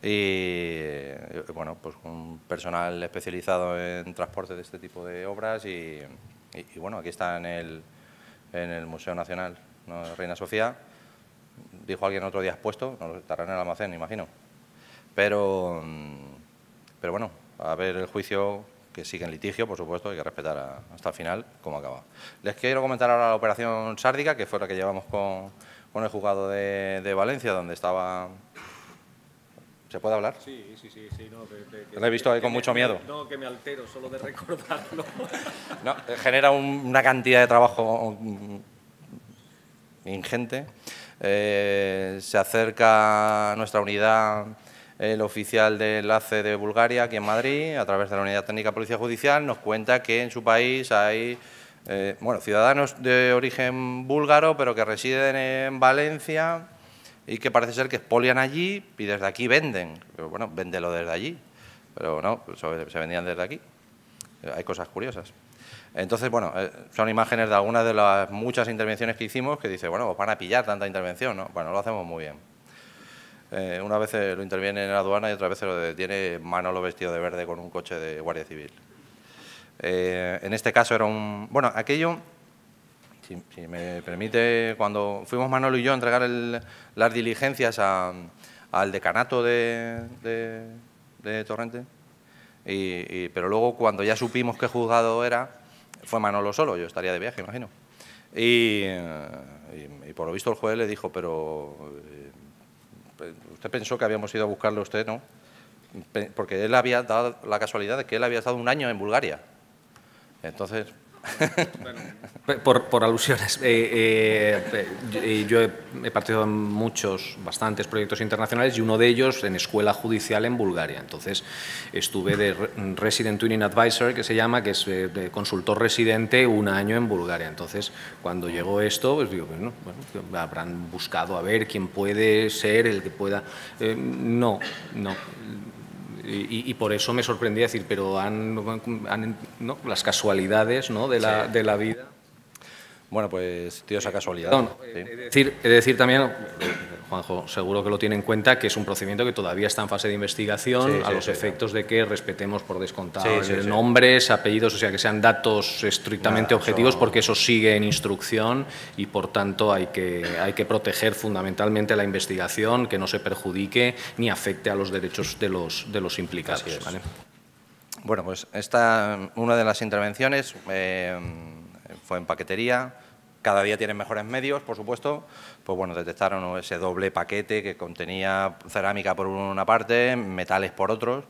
Speaker 2: y eh, bueno, pues un personal especializado en transporte de este tipo de obras y, bueno, aquí está en el, en el Museo Nacional Reina Sofía. Dijo alguien otro día expuesto, no, estará en el almacén, imagino. Pero, mm, pero bueno, a ver el juicio que sigue en litigio, por supuesto, hay que respetar hasta el final cómo acaba. Les quiero comentar ahora la operación sárdica, que fue la que llevamos con, con el juzgado de, de Valencia, donde estaba ¿Se puede hablar?
Speaker 1: Sí, sí, sí. sí no, Lo he visto ahí con mucho miedo. No, que me altero solo de recordarlo.
Speaker 2: [LAUGHS] no, eh, genera una cantidad de trabajo mm, ingente. Eh, se acerca a nuestra unidad el oficial de enlace de Bulgaria aquí en Madrid, a través de la Unidad Técnica Policía Judicial, nos cuenta que en su país hay eh, bueno, ciudadanos de origen búlgaro, pero que residen en Valencia, y que parece ser que expolian allí y desde aquí venden. Pero bueno, véndelo desde allí. Pero no, pues, se vendían desde aquí. Hay cosas curiosas. Entonces, bueno, eh, son imágenes de algunas de las muchas intervenciones que hicimos que dice, bueno, van a pillar tanta intervención, ¿no? Bueno, lo hacemos muy bien. Eh, una vez eh, lo interviene en la aduana y otra vez lo detiene Manolo vestido de verde con un coche de Guardia Civil. en este caso era un... Bueno, aquello si, me permite, cuando fuimos Manolo y yo a entregar las diligencias al decanato de, Torrente, pero luego cuando ya supimos qué juzgado era, fue Manolo solo, yo estaría de viaje, imagino. Y, por lo visto el juez le dijo, pero eh, usted pensó que habíamos ido a buscarle a usted, ¿no? Porque él había dado la casualidad de que él había estado un año en Bulgaria. Entonces, por, por, alusiones. Eh,
Speaker 1: eh, eh, yo he, participado partido en muchos, bastantes proyectos internacionales y uno de ellos en escuela judicial en Bulgaria. Entonces estuve de Resident Twinning Advisor, que se llama, que es consultor residente un año en Bulgaria. Entonces cuando llegó esto, pues digo, bueno, bueno pues habrán buscado a ver quién puede ser el que pueda. no, no. Y, por eso me sorprendía decir, pero han, las casualidades ¿no? de, la, de la vida. Bueno, pues, tío, esa casualidad. Perdón, he, de decir, decir también, Juanjo, seguro que lo tiene en cuenta, que es un procedimiento que todavía está en fase de investigación a los efectos de que respetemos por descontado nombres, apellidos, o sea, que sean datos estrictamente objetivos, porque eso sigue en instrucción y, por tanto, hay que, hay que proteger fundamentalmente la investigación, que no se perjudique ni afecte
Speaker 2: a los derechos de los, de los implicados. Bueno, pues esta una de las intervenciones. Eh, fue en paquetería, cada día tienen mejores medios, por supuesto, pues bueno, detectaron ese doble paquete que contenía cerámica por una parte, metales por otros.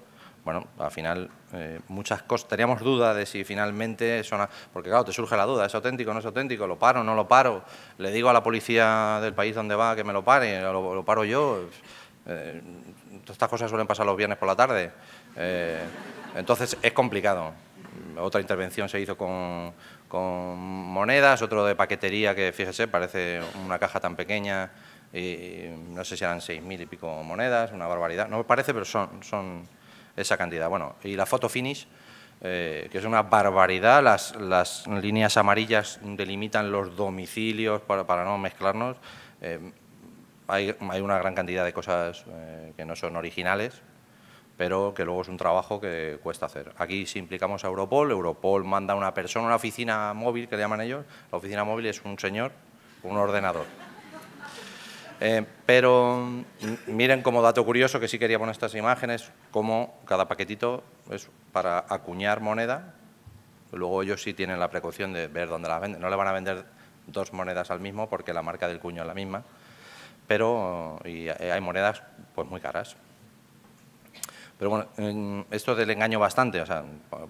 Speaker 2: Bueno, al final eh, muchas cosas, teníamos dudas de si finalmente son, porque claro, te surge la duda, ¿es auténtico, o no es auténtico? ¿Lo paro, no lo paro? ¿Le digo a la policía del país donde va que me lo pare? ¿Lo, paro yo? Eh, estas cosas suelen pasar los viernes por la tarde. Eh, entonces es complicado. Otra intervención se hizo con, con monedas, otro de paquetería que, fíjese, parece una caja tan pequeña, y no sé si eran seis mil y pico monedas, una barbaridad, no me parece, pero son, esa cantidad. Bueno, y la foto finish, eh, que es una barbaridad, las, las, líneas amarillas delimitan los domicilios para, no mezclarnos. Eh, hay, una gran cantidad de cosas eh, que no son originales, pero que luego es un trabajo que cuesta hacer. Aquí si implicamos a Europol, Europol manda a una persona, una oficina móvil que le llaman ellos, la oficina móvil es un señor un ordenador. Eh, pero mm, miren como dato curioso que sí quería poner estas imágenes, como cada paquetito es para acuñar moneda, luego ellos sí tienen la precaución de ver dónde la venden, no le van a vender dos monedas al mismo porque la marca del cuño es la misma, pero y hay monedas pues muy caras. Pero bueno, esto del engaño bastante, o sea,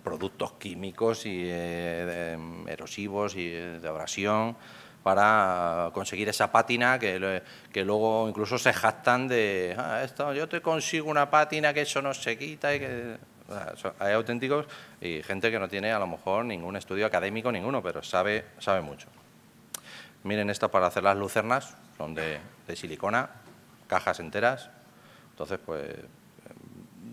Speaker 2: productos químicos y eh, mm, erosivos y eh, de abrasión para conseguir esa pátina que, que luego incluso se jactan de, ah, esto, yo te consigo una pátina que eso no se quita y que... hay auténticos y gente que no tiene a lo mejor ningún estudio académico, ninguno, pero sabe, sabe mucho. Miren esto para hacer las lucernas, son de, de silicona, cajas enteras. Entonces, pues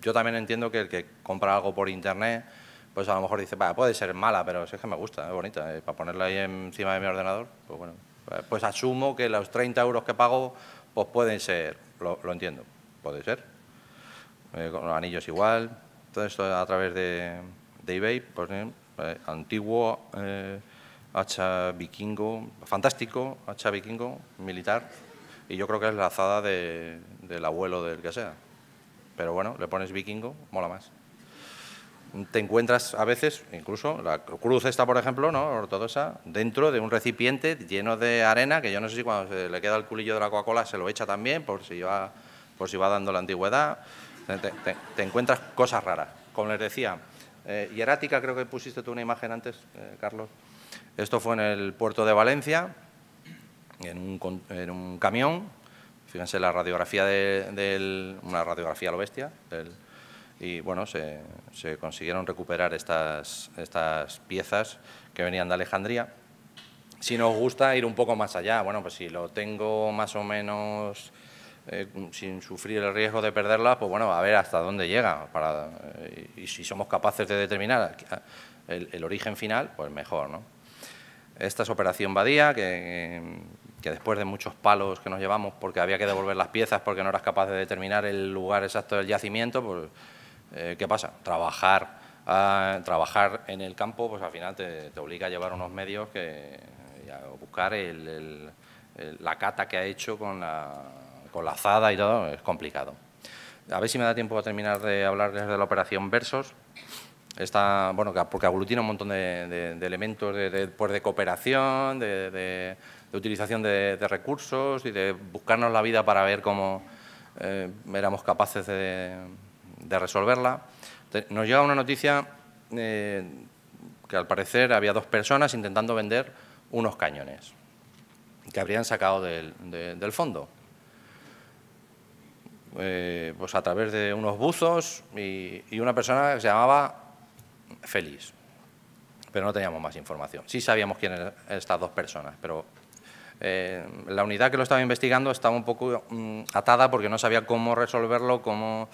Speaker 2: yo también entiendo que el que compra algo por internet, pues a lo mejor dice, puede ser mala, pero es que me gusta, es bonita. Eh, para ponerla ahí encima de mi ordenador, pues bueno, pues, pues asumo que los 30 euros que pago, pues pueden ser, lo, entiendo, puede ser. Eh, con los anillos igual, todo esto a través de, eBay, pues eh, antiguo, hacha vikingo, fantástico, hacha vikingo, militar, y yo creo que es la azada del abuelo del que sea pero bueno, le pones vikingo, mola más. Te encuentras a veces, incluso la cruz esta, por ejemplo, ¿no? ortodoxa, dentro de un recipiente lleno de arena, que yo no sé si cuando se le queda el culillo de la Coca-Cola se lo echa también, por si va, por si va dando la antigüedad. Te, encuentras cosas raras. Como les decía, eh, hierática, creo que pusiste tú una imagen antes, eh, Carlos. Esto fue en el puerto de Valencia, en un camión, Fíjense la radiografía de, del, una radiografía a lo bestia, y bueno, se, consiguieron recuperar estas, estas piezas que venían de Alejandría. Si nos gusta ir un poco más allá, bueno, pues si lo tengo más o menos eh, sin sufrir el riesgo de perderla, pues bueno, a ver hasta dónde llega. Para, eh, y si somos capaces de determinar el, origen final, pues mejor, ¿no? Esta es Operación Badía, que que después de muchos palos que nos llevamos porque había que devolver las piezas porque no eras capaz de determinar el lugar exacto del yacimiento, pues, eh, ¿qué pasa? Trabajar, ah, trabajar en el campo, pues al final te, obliga a llevar unos medios que buscar la cata que ha hecho con la, azada y todo, es complicado. A ver si me da tiempo a terminar de hablarles de la operación Versos. ...está... bueno, porque aglutina un montón de, elementos pues, de cooperación, de, de utilización de, recursos y de buscarnos la vida para ver cómo eh, éramos capaces de, resolverla. Nos llega una noticia eh, que al parecer había dos personas intentando vender unos cañones que habrían sacado del, fondo. Eh, pues a través de unos buzos y, una persona que se llamaba Félix pero no teníamos más información. Sí sabíamos quién eran estas dos personas, pero eh, la unidad que lo estaba investigando estaba un poco mm, atada porque no sabía cómo resolverlo, cómo...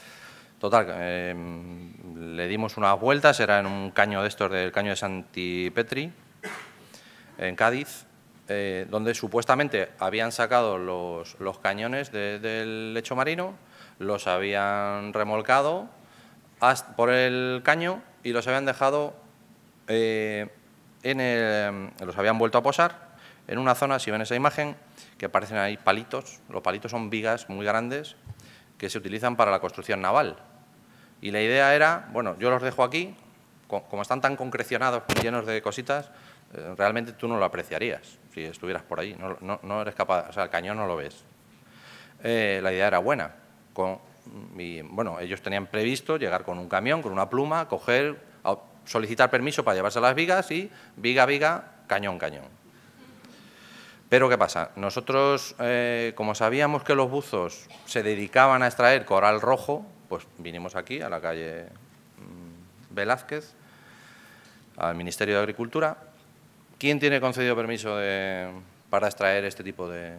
Speaker 2: Total, em, le dimos unas vueltas, era en un caño de estos, del caño de Santipetri, en Cádiz, eh, donde supuestamente habían sacado los, cañones del lecho marino, los habían remolcado por el caño y los habían dejado eh, en el, em, los habían vuelto a posar en una zona, si ven esa imagen, que aparecen ahí palitos, los palitos son vigas muy grandes que se utilizan para la construcción naval. Y la idea era, bueno, yo los dejo aquí, como están tan concrecionados, llenos de cositas, eh, realmente tú no lo apreciarías si estuvieras por ahí, no, eres capaz, o sea, el cañón no lo ves. Eh, la idea era buena. Con, y, bueno, ellos tenían previsto llegar con un camión, con una pluma, coger, solicitar permiso para llevarse las vigas y viga, viga, cañón, cañón. Pero ¿qué pasa? Nosotros, eh, como sabíamos que los buzos se dedicaban a extraer coral rojo, pues vinimos aquí, a la calle mm, Velázquez, al Ministerio de Agricultura. ¿Quién tiene concedido permiso para extraer este tipo de,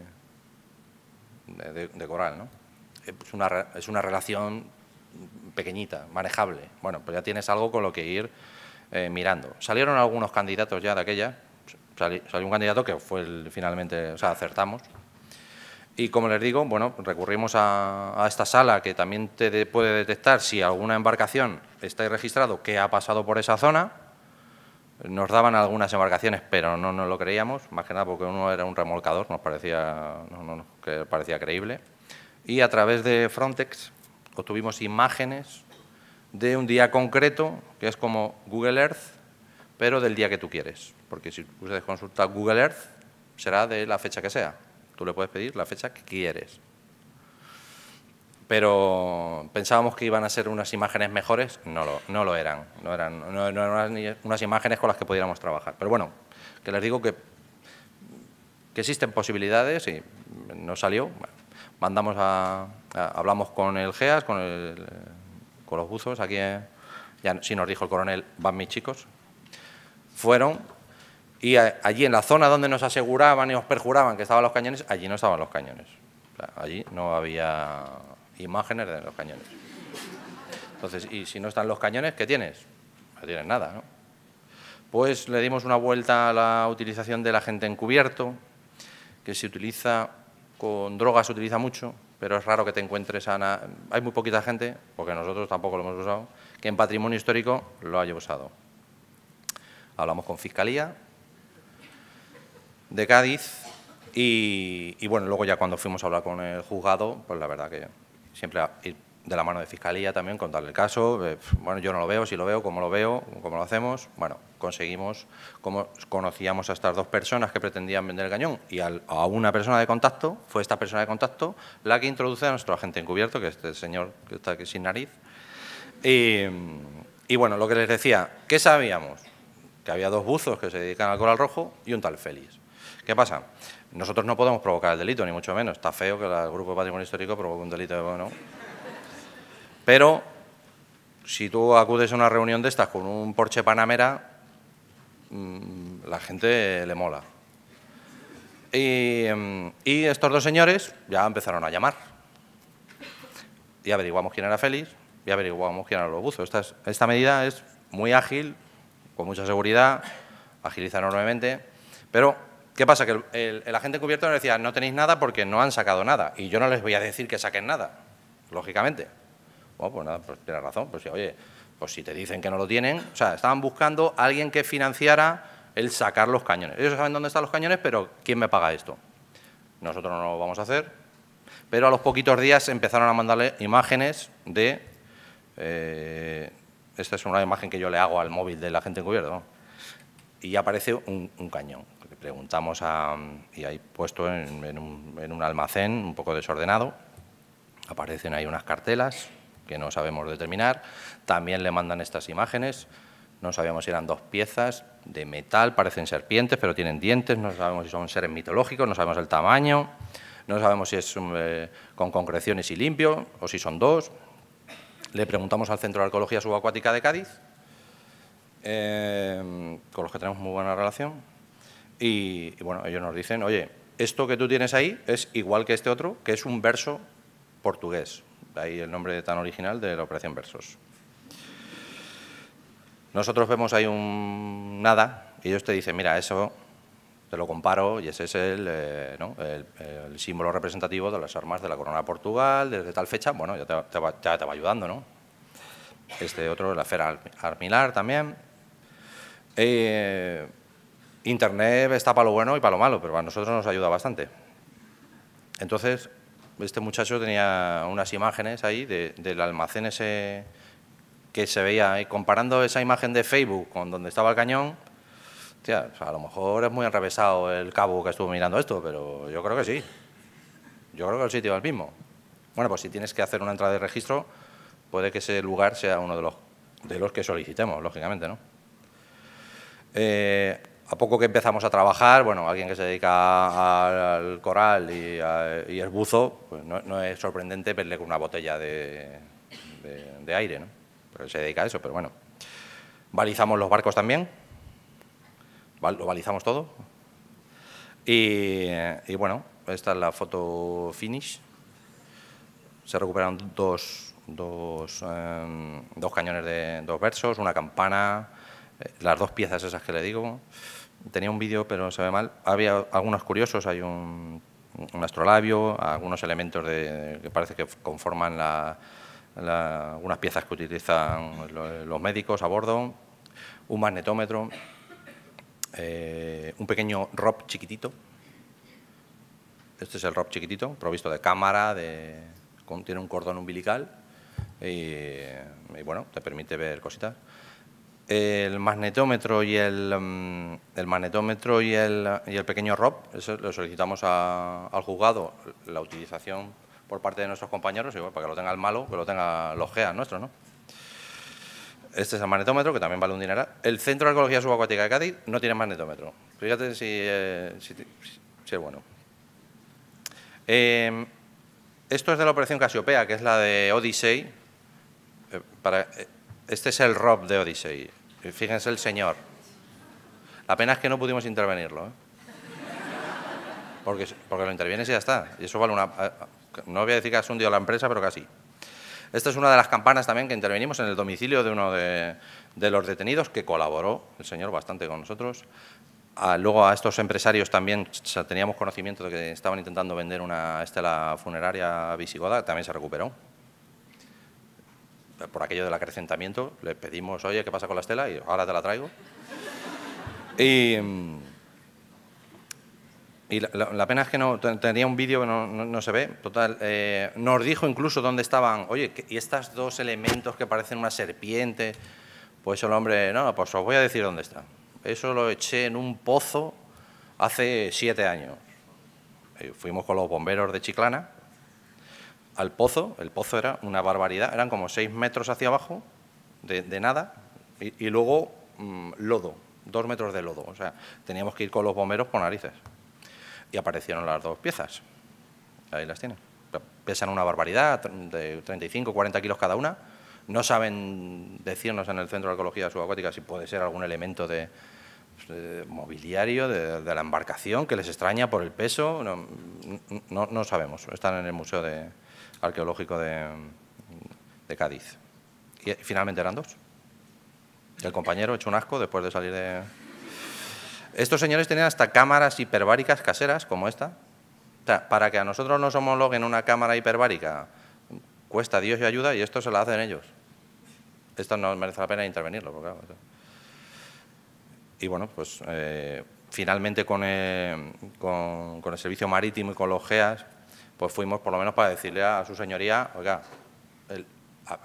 Speaker 2: coral? ¿no? Eh, pues es, una, relación pequeñita, manejable. Bueno, pues ya tienes algo con lo que ir eh, mirando. Salieron algunos candidatos ya de aquella, salió un candidato que fue el, finalmente, o sea, acertamos. Y como les digo, bueno, recurrimos a, esta sala que también te puede detectar si alguna embarcación está registrado que ha pasado por esa zona. Nos daban algunas embarcaciones, pero no nos lo creíamos, más que nada porque uno era un remolcador, nos parecía, parecía creíble. Y a través de Frontex obtuvimos imágenes de un día concreto, que es como Google Earth, pero del día que tú quieres porque si ustedes consultan Google Earth, será de la fecha que sea. Tú le puedes pedir la fecha que quieres. Pero pensábamos que iban a ser unas imágenes mejores, no lo, no lo eran. No eran, unas imágenes con las que pudiéramos trabajar. Pero bueno, que les digo que, que existen posibilidades y no salió. mandamos a, hablamos con el GEAS, con, con los buzos, aquí eh, ya si nos dijo el coronel, van mis chicos. Fueron, y allí en la zona donde nos aseguraban y nos perjuraban que estaban los cañones, allí no estaban los cañones. allí no había imágenes de los cañones. Entonces, y si no están los cañones, ¿qué tienes? No tienes nada, ¿no? Pues le dimos una vuelta a la utilización de la gente encubierto, que se utiliza con drogas, se utiliza mucho, pero es raro que te encuentres a... Hay muy poquita gente, porque nosotros tampoco lo hemos usado, que en patrimonio histórico lo haya usado. Hablamos con Fiscalía, de Cádiz. Y, bueno, luego ya cuando fuimos a hablar con el juzgado, pues la verdad que siempre de la mano de fiscalía también, contarle el caso. bueno, yo no lo veo, si lo veo, cómo lo veo, cómo lo hacemos. Bueno, conseguimos, como conocíamos a estas dos personas que pretendían vender el cañón y a una persona de contacto, fue esta persona de contacto la que introduce a nuestro agente encubierto, que es este señor que está aquí sin nariz. Y, y bueno, lo que les decía, ¿qué sabíamos? Que había dos buzos que se dedican al coral rojo y un tal Félix. ¿Qué pasa? Nosotros no podemos provocar el delito, ni mucho menos. Está feo que el Grupo de Patrimonio Histórico provoque un delito de bueno. Pero si tú acudes a una reunión de estas con un Porsche Panamera, mm, la gente le mola. Mm, y, estos dos señores ya empezaron a llamar. Y averiguamos quién era Félix y averiguamos quién era los buzos. Esta, esta medida es muy ágil, con mucha seguridad, agiliza enormemente, pero ¿Qué pasa? Que el, agente encubierto nos decía, no tenéis nada porque no han sacado nada. Y yo no les voy a decir que saquen nada, lógicamente. Bueno, pues nada, pues tienes razón. Pues oye, pues si te dicen que no lo tienen... O sea, estaban buscando a alguien que financiara el sacar los cañones. Ellos saben dónde están los cañones, pero ¿quién me paga esto? Nosotros no lo vamos a hacer. Pero a los poquitos días empezaron a mandarle imágenes de... Eh, esta es una imagen que yo le hago al móvil del agente encubierto. Y aparece un cañón preguntamos a, y hay puesto en, un, almacén un poco desordenado, aparecen ahí unas cartelas que no sabemos determinar, también le mandan estas imágenes, no sabíamos si eran dos piezas de metal, parecen serpientes, pero tienen dientes, no sabemos si son seres mitológicos, no sabemos el tamaño, no sabemos si es eh, con concreciones y limpio o si son dos. Le preguntamos al Centro de Arqueología Subacuática de Cádiz, eh, con los que tenemos muy buena relación, y, bueno, ellos nos dicen, oye, esto que tú tienes ahí es igual que este otro, que es un verso portugués. ahí el nombre tan original de la operación versos. Nosotros vemos ahí un nada y ellos te dicen, mira, eso te lo comparo y ese es el, eh, símbolo representativo de las armas de la corona de Portugal desde tal fecha. Bueno, ya te, va, ayudando, ¿no? Este otro, la esfera armilar también. Eh, Internet está para lo bueno y para lo malo, pero a nosotros nos ayuda bastante. Entonces, este muchacho tenía unas imágenes ahí del almacén ese que se veía, y comparando esa imagen de Facebook con donde estaba el cañón, a lo mejor es muy enrevesado el cabo que estuvo mirando esto, pero yo creo que sí. Yo creo que el sitio es el mismo. Bueno, pues si tienes que hacer una entrada de registro, puede que ese lugar sea uno de los, de los que solicitemos, lógicamente, ¿no? Eh, a poco que empezamos a trabajar, bueno, alguien que se dedica al, coral y, el buzo, pues no, es sorprendente verle con una botella de, aire, ¿no? Pero se dedica a eso, pero bueno. Balizamos los barcos también, lo balizamos todo. Y, bueno, esta es la foto finish. Se recuperaron dos, dos, em, dos cañones de dos versos, una campana, eh, las dos piezas esas que le digo tenía un vídeo, pero se ve mal, había algunos curiosos, hay un, astrolabio, algunos elementos que parece que conforman la, algunas piezas que utilizan los, médicos a bordo, un magnetómetro, eh, un pequeño rob chiquitito. Este es el rob chiquitito, provisto de cámara, de, tiene un cordón umbilical y, y bueno, te permite ver cositas el magnetómetro y el, mm, magnetómetro y el, pequeño ROP, eso lo solicitamos al juzgado, la utilización por parte de nuestros compañeros, igual, para que lo tenga el malo, que lo tenga los GEA nuestro. ¿no? Este es el magnetómetro, que también vale un dinero. El Centro de Arqueología Subacuática de Cádiz no tiene magnetómetro. Fíjate si, eh, es bueno. Em, esto es de la operación Casiopea, que es la de Odyssey. Eh, para, eh, este es el ROP de Odyssey. Eh, fíjense el señor. La pena es que no pudimos intervenirlo. ¿eh? Porque, porque lo intervienes y ya está. Y eso vale una... Eh, no voy a decir que has hundido la empresa, pero casi. Esta es una de las campanas también que intervenimos en el domicilio de uno de, los detenidos, que colaboró el señor bastante con nosotros. Ah, luego a estos empresarios también teníamos conocimiento de que estaban intentando vender una estela funeraria visigoda, también se recuperó por aquello del acrecentamiento, le pedimos, oye, ¿qué pasa con la estela? Y ahora te la traigo. Y, mm, la, pena es que no tenía un vídeo que no, no, se ve. Total, eh, nos dijo incluso dónde estaban, oye, ¿y estos dos elementos que parecen una serpiente? Pues el hombre, no, pues os voy a decir dónde está. Eso lo eché en un pozo hace siete años. Eh, fuimos con los bomberos de Chiclana al pozo, el pozo era una barbaridad, eran como seis metros hacia abajo, de, nada, y, luego mm, lodo, dos metros de lodo, o sea, teníamos que ir con los bomberos por narices. Y aparecieron las dos piezas, ahí las tienen. Pesan una barbaridad, de 35, 40 kilos cada una. No saben decirnos en el Centro de Ecología Subacuática si puede ser algún elemento de, pues, mobiliario de, la embarcación que les extraña por el peso. no sabemos, están en el Museo de, arqueológico de, Cádiz. Y eh, finalmente eran dos. El compañero hecho un asco después de salir de... Estos señores tenían hasta cámaras hiperbáricas caseras, como esta. para que a nosotros nos homologuen una cámara hiperbárica, cuesta Dios y ayuda, y esto se la hacen ellos. Esto no merece la pena intervenirlo, Y bueno, pues eh, finalmente con el, eh, con el servicio marítimo y con los GEAS, pues fuimos por lo menos para decirle a, su señoría, oiga,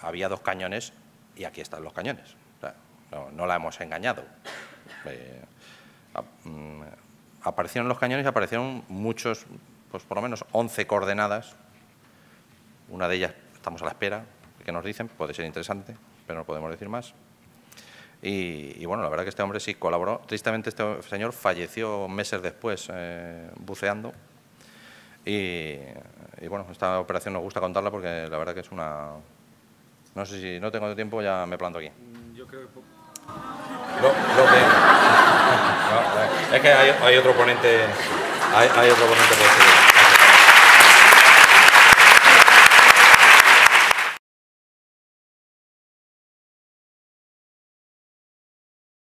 Speaker 2: había dos cañones y aquí están los cañones. no, la hemos engañado. Eh, mm, aparecieron los cañones y aparecieron muchos, pues por lo menos 11 coordenadas. Una de ellas estamos a la espera, que nos dicen, puede ser interesante, pero no podemos decir más. Y, bueno, la verdad que este hombre sí colaboró. Tristemente este señor falleció meses después eh, buceando y, bueno, esta operación nos gusta contarla porque la verdad que es una... No sé si no tengo tiempo, ya me planto aquí. Yo creo que... [LAUGHS] es que hay, otro ponente... Hay, otro ponente este